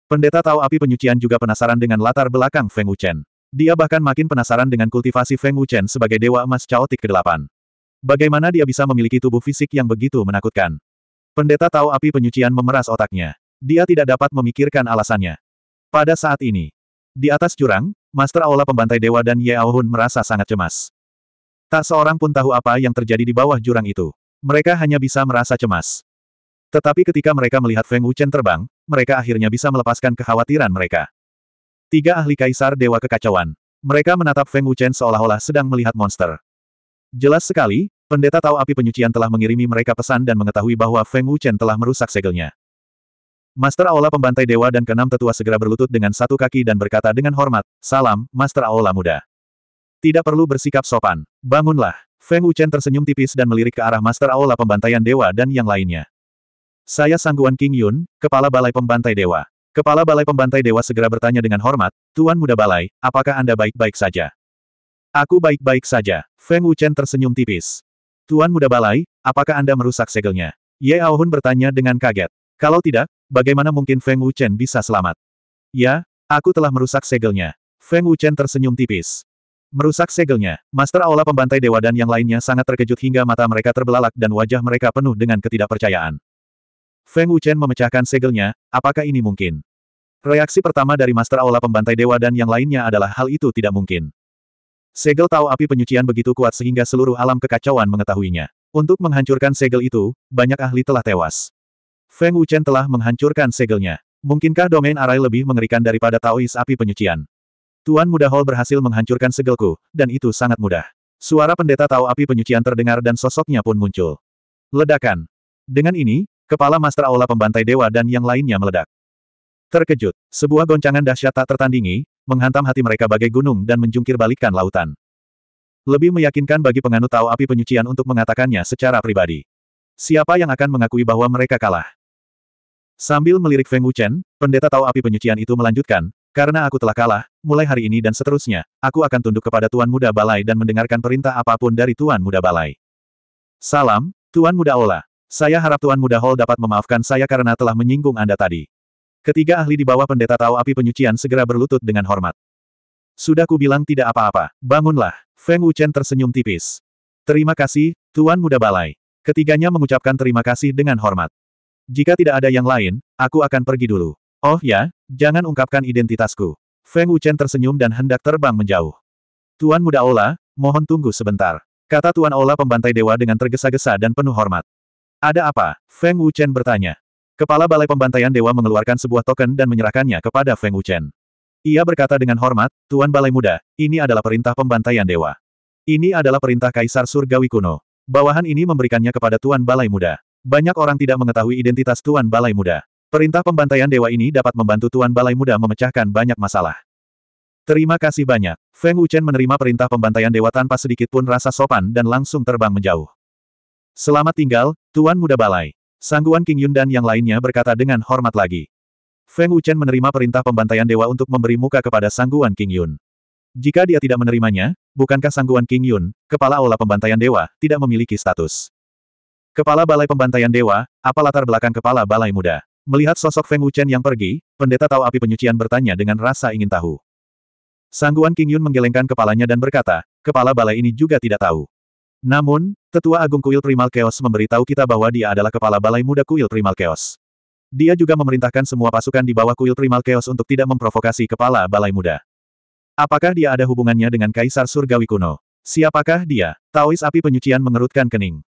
Pendeta tahu api penyucian juga penasaran dengan latar belakang Feng Wuchen. Dia bahkan makin penasaran dengan kultivasi Feng Wuchen sebagai dewa emas caotik ke-8. Bagaimana dia bisa memiliki tubuh fisik yang begitu menakutkan? Pendeta tahu api penyucian memeras otaknya. Dia tidak dapat memikirkan alasannya. Pada saat ini, di atas jurang, Master Aula Pembantai Dewa dan Ye Aohun merasa sangat cemas. Tak seorang pun tahu apa yang terjadi di bawah jurang itu. Mereka hanya bisa merasa cemas. Tetapi ketika mereka melihat Feng Wuchen terbang, mereka akhirnya bisa melepaskan kekhawatiran mereka. Tiga ahli kaisar Dewa Kekacauan. Mereka menatap Feng Wuchen seolah-olah sedang melihat monster. Jelas sekali, Pendeta tahu Api Penyucian telah mengirimi mereka pesan dan mengetahui bahwa Feng Wuchen telah merusak segelnya. Master Aula Pembantai Dewa dan keenam tetua segera berlutut dengan satu kaki dan berkata dengan hormat, Salam, Master Aula Muda. Tidak perlu bersikap sopan. Bangunlah. Feng Wuchen tersenyum tipis dan melirik ke arah Master Aula Pembantaian Dewa dan yang lainnya. Saya Sangguan King Yun, Kepala Balai Pembantai Dewa. Kepala Balai Pembantai Dewa segera bertanya dengan hormat, Tuan Muda Balai, apakah Anda baik-baik saja? Aku baik-baik saja. Feng Wuchen tersenyum tipis. Tuan Muda Balai, apakah Anda merusak segelnya? Ye Aohun bertanya dengan kaget. Kalau tidak, bagaimana mungkin Feng Wuchen bisa selamat? Ya, aku telah merusak segelnya. Feng Wuchen tersenyum tipis. Merusak segelnya, Master Aula pembantai dewa dan yang lainnya sangat terkejut hingga mata mereka terbelalak dan wajah mereka penuh dengan ketidakpercayaan. Feng Wuchen memecahkan segelnya, apakah ini mungkin? Reaksi pertama dari Master Aula pembantai dewa dan yang lainnya adalah hal itu tidak mungkin. Segel tahu api penyucian begitu kuat sehingga seluruh alam kekacauan mengetahuinya. Untuk menghancurkan segel itu, banyak ahli telah tewas. Feng Wuchen telah menghancurkan segelnya. Mungkinkah domain arai lebih mengerikan daripada Taois api penyucian? Tuan Muda Hall berhasil menghancurkan segelku, dan itu sangat mudah. Suara pendeta tahu api penyucian terdengar dan sosoknya pun muncul. Ledakan. Dengan ini, kepala Master Aula pembantai dewa dan yang lainnya meledak. Terkejut, sebuah goncangan dahsyat tak tertandingi, menghantam hati mereka bagai gunung dan menjungkir balikan lautan. Lebih meyakinkan bagi penganut Tao Api Penyucian untuk mengatakannya secara pribadi. Siapa yang akan mengakui bahwa mereka kalah? Sambil melirik Feng Wuchen, pendeta Tao Api Penyucian itu melanjutkan, karena aku telah kalah, mulai hari ini dan seterusnya, aku akan tunduk kepada Tuan Muda Balai dan mendengarkan perintah apapun dari Tuan Muda Balai. Salam, Tuan Muda Ola. Saya harap Tuan Muda Hall dapat memaafkan saya karena telah menyinggung Anda tadi. Ketiga ahli di bawah pendeta tahu api penyucian segera berlutut dengan hormat. Sudah kubilang tidak apa-apa, bangunlah. Feng Wuchen tersenyum tipis. Terima kasih, Tuan Muda Balai. Ketiganya mengucapkan terima kasih dengan hormat. Jika tidak ada yang lain, aku akan pergi dulu. Oh ya, jangan ungkapkan identitasku. Feng Wuchen tersenyum dan hendak terbang menjauh. Tuan Muda Ola, mohon tunggu sebentar. Kata Tuan Ola pembantai dewa dengan tergesa-gesa dan penuh hormat. Ada apa? Feng Wuchen bertanya. Kepala Balai Pembantaian Dewa mengeluarkan sebuah token dan menyerahkannya kepada Feng Wuchen. Ia berkata dengan hormat, Tuan Balai Muda, ini adalah perintah pembantaian Dewa. Ini adalah perintah Kaisar Surgawi kuno. Bawahan ini memberikannya kepada Tuan Balai Muda. Banyak orang tidak mengetahui identitas Tuan Balai Muda. Perintah pembantaian Dewa ini dapat membantu Tuan Balai Muda memecahkan banyak masalah. Terima kasih banyak. Feng Wuchen menerima perintah pembantaian Dewa tanpa sedikit pun rasa sopan dan langsung terbang menjauh. Selamat tinggal, Tuan Muda Balai. Sangguan King Yun dan yang lainnya berkata dengan hormat lagi. Feng Wuchen menerima perintah pembantaian dewa untuk memberi muka kepada Sangguan King Yun. Jika dia tidak menerimanya, bukankah Sangguan King Yun, kepala aula pembantaian dewa, tidak memiliki status? Kepala balai pembantaian dewa, apa latar belakang kepala balai muda? Melihat sosok Feng Wuchen yang pergi, pendeta tahu api penyucian bertanya dengan rasa ingin tahu. Sangguan King Yun menggelengkan kepalanya dan berkata, kepala balai ini juga tidak tahu. Namun, tetua Agung Kuil Primal Chaos memberitahu kita bahwa dia adalah kepala balai muda Kuil Primal Chaos. Dia juga memerintahkan semua pasukan di bawah Kuil Primal Chaos untuk tidak memprovokasi kepala balai muda. Apakah dia ada hubungannya dengan Kaisar Surgawi kuno? Siapakah dia? Taois api penyucian mengerutkan kening.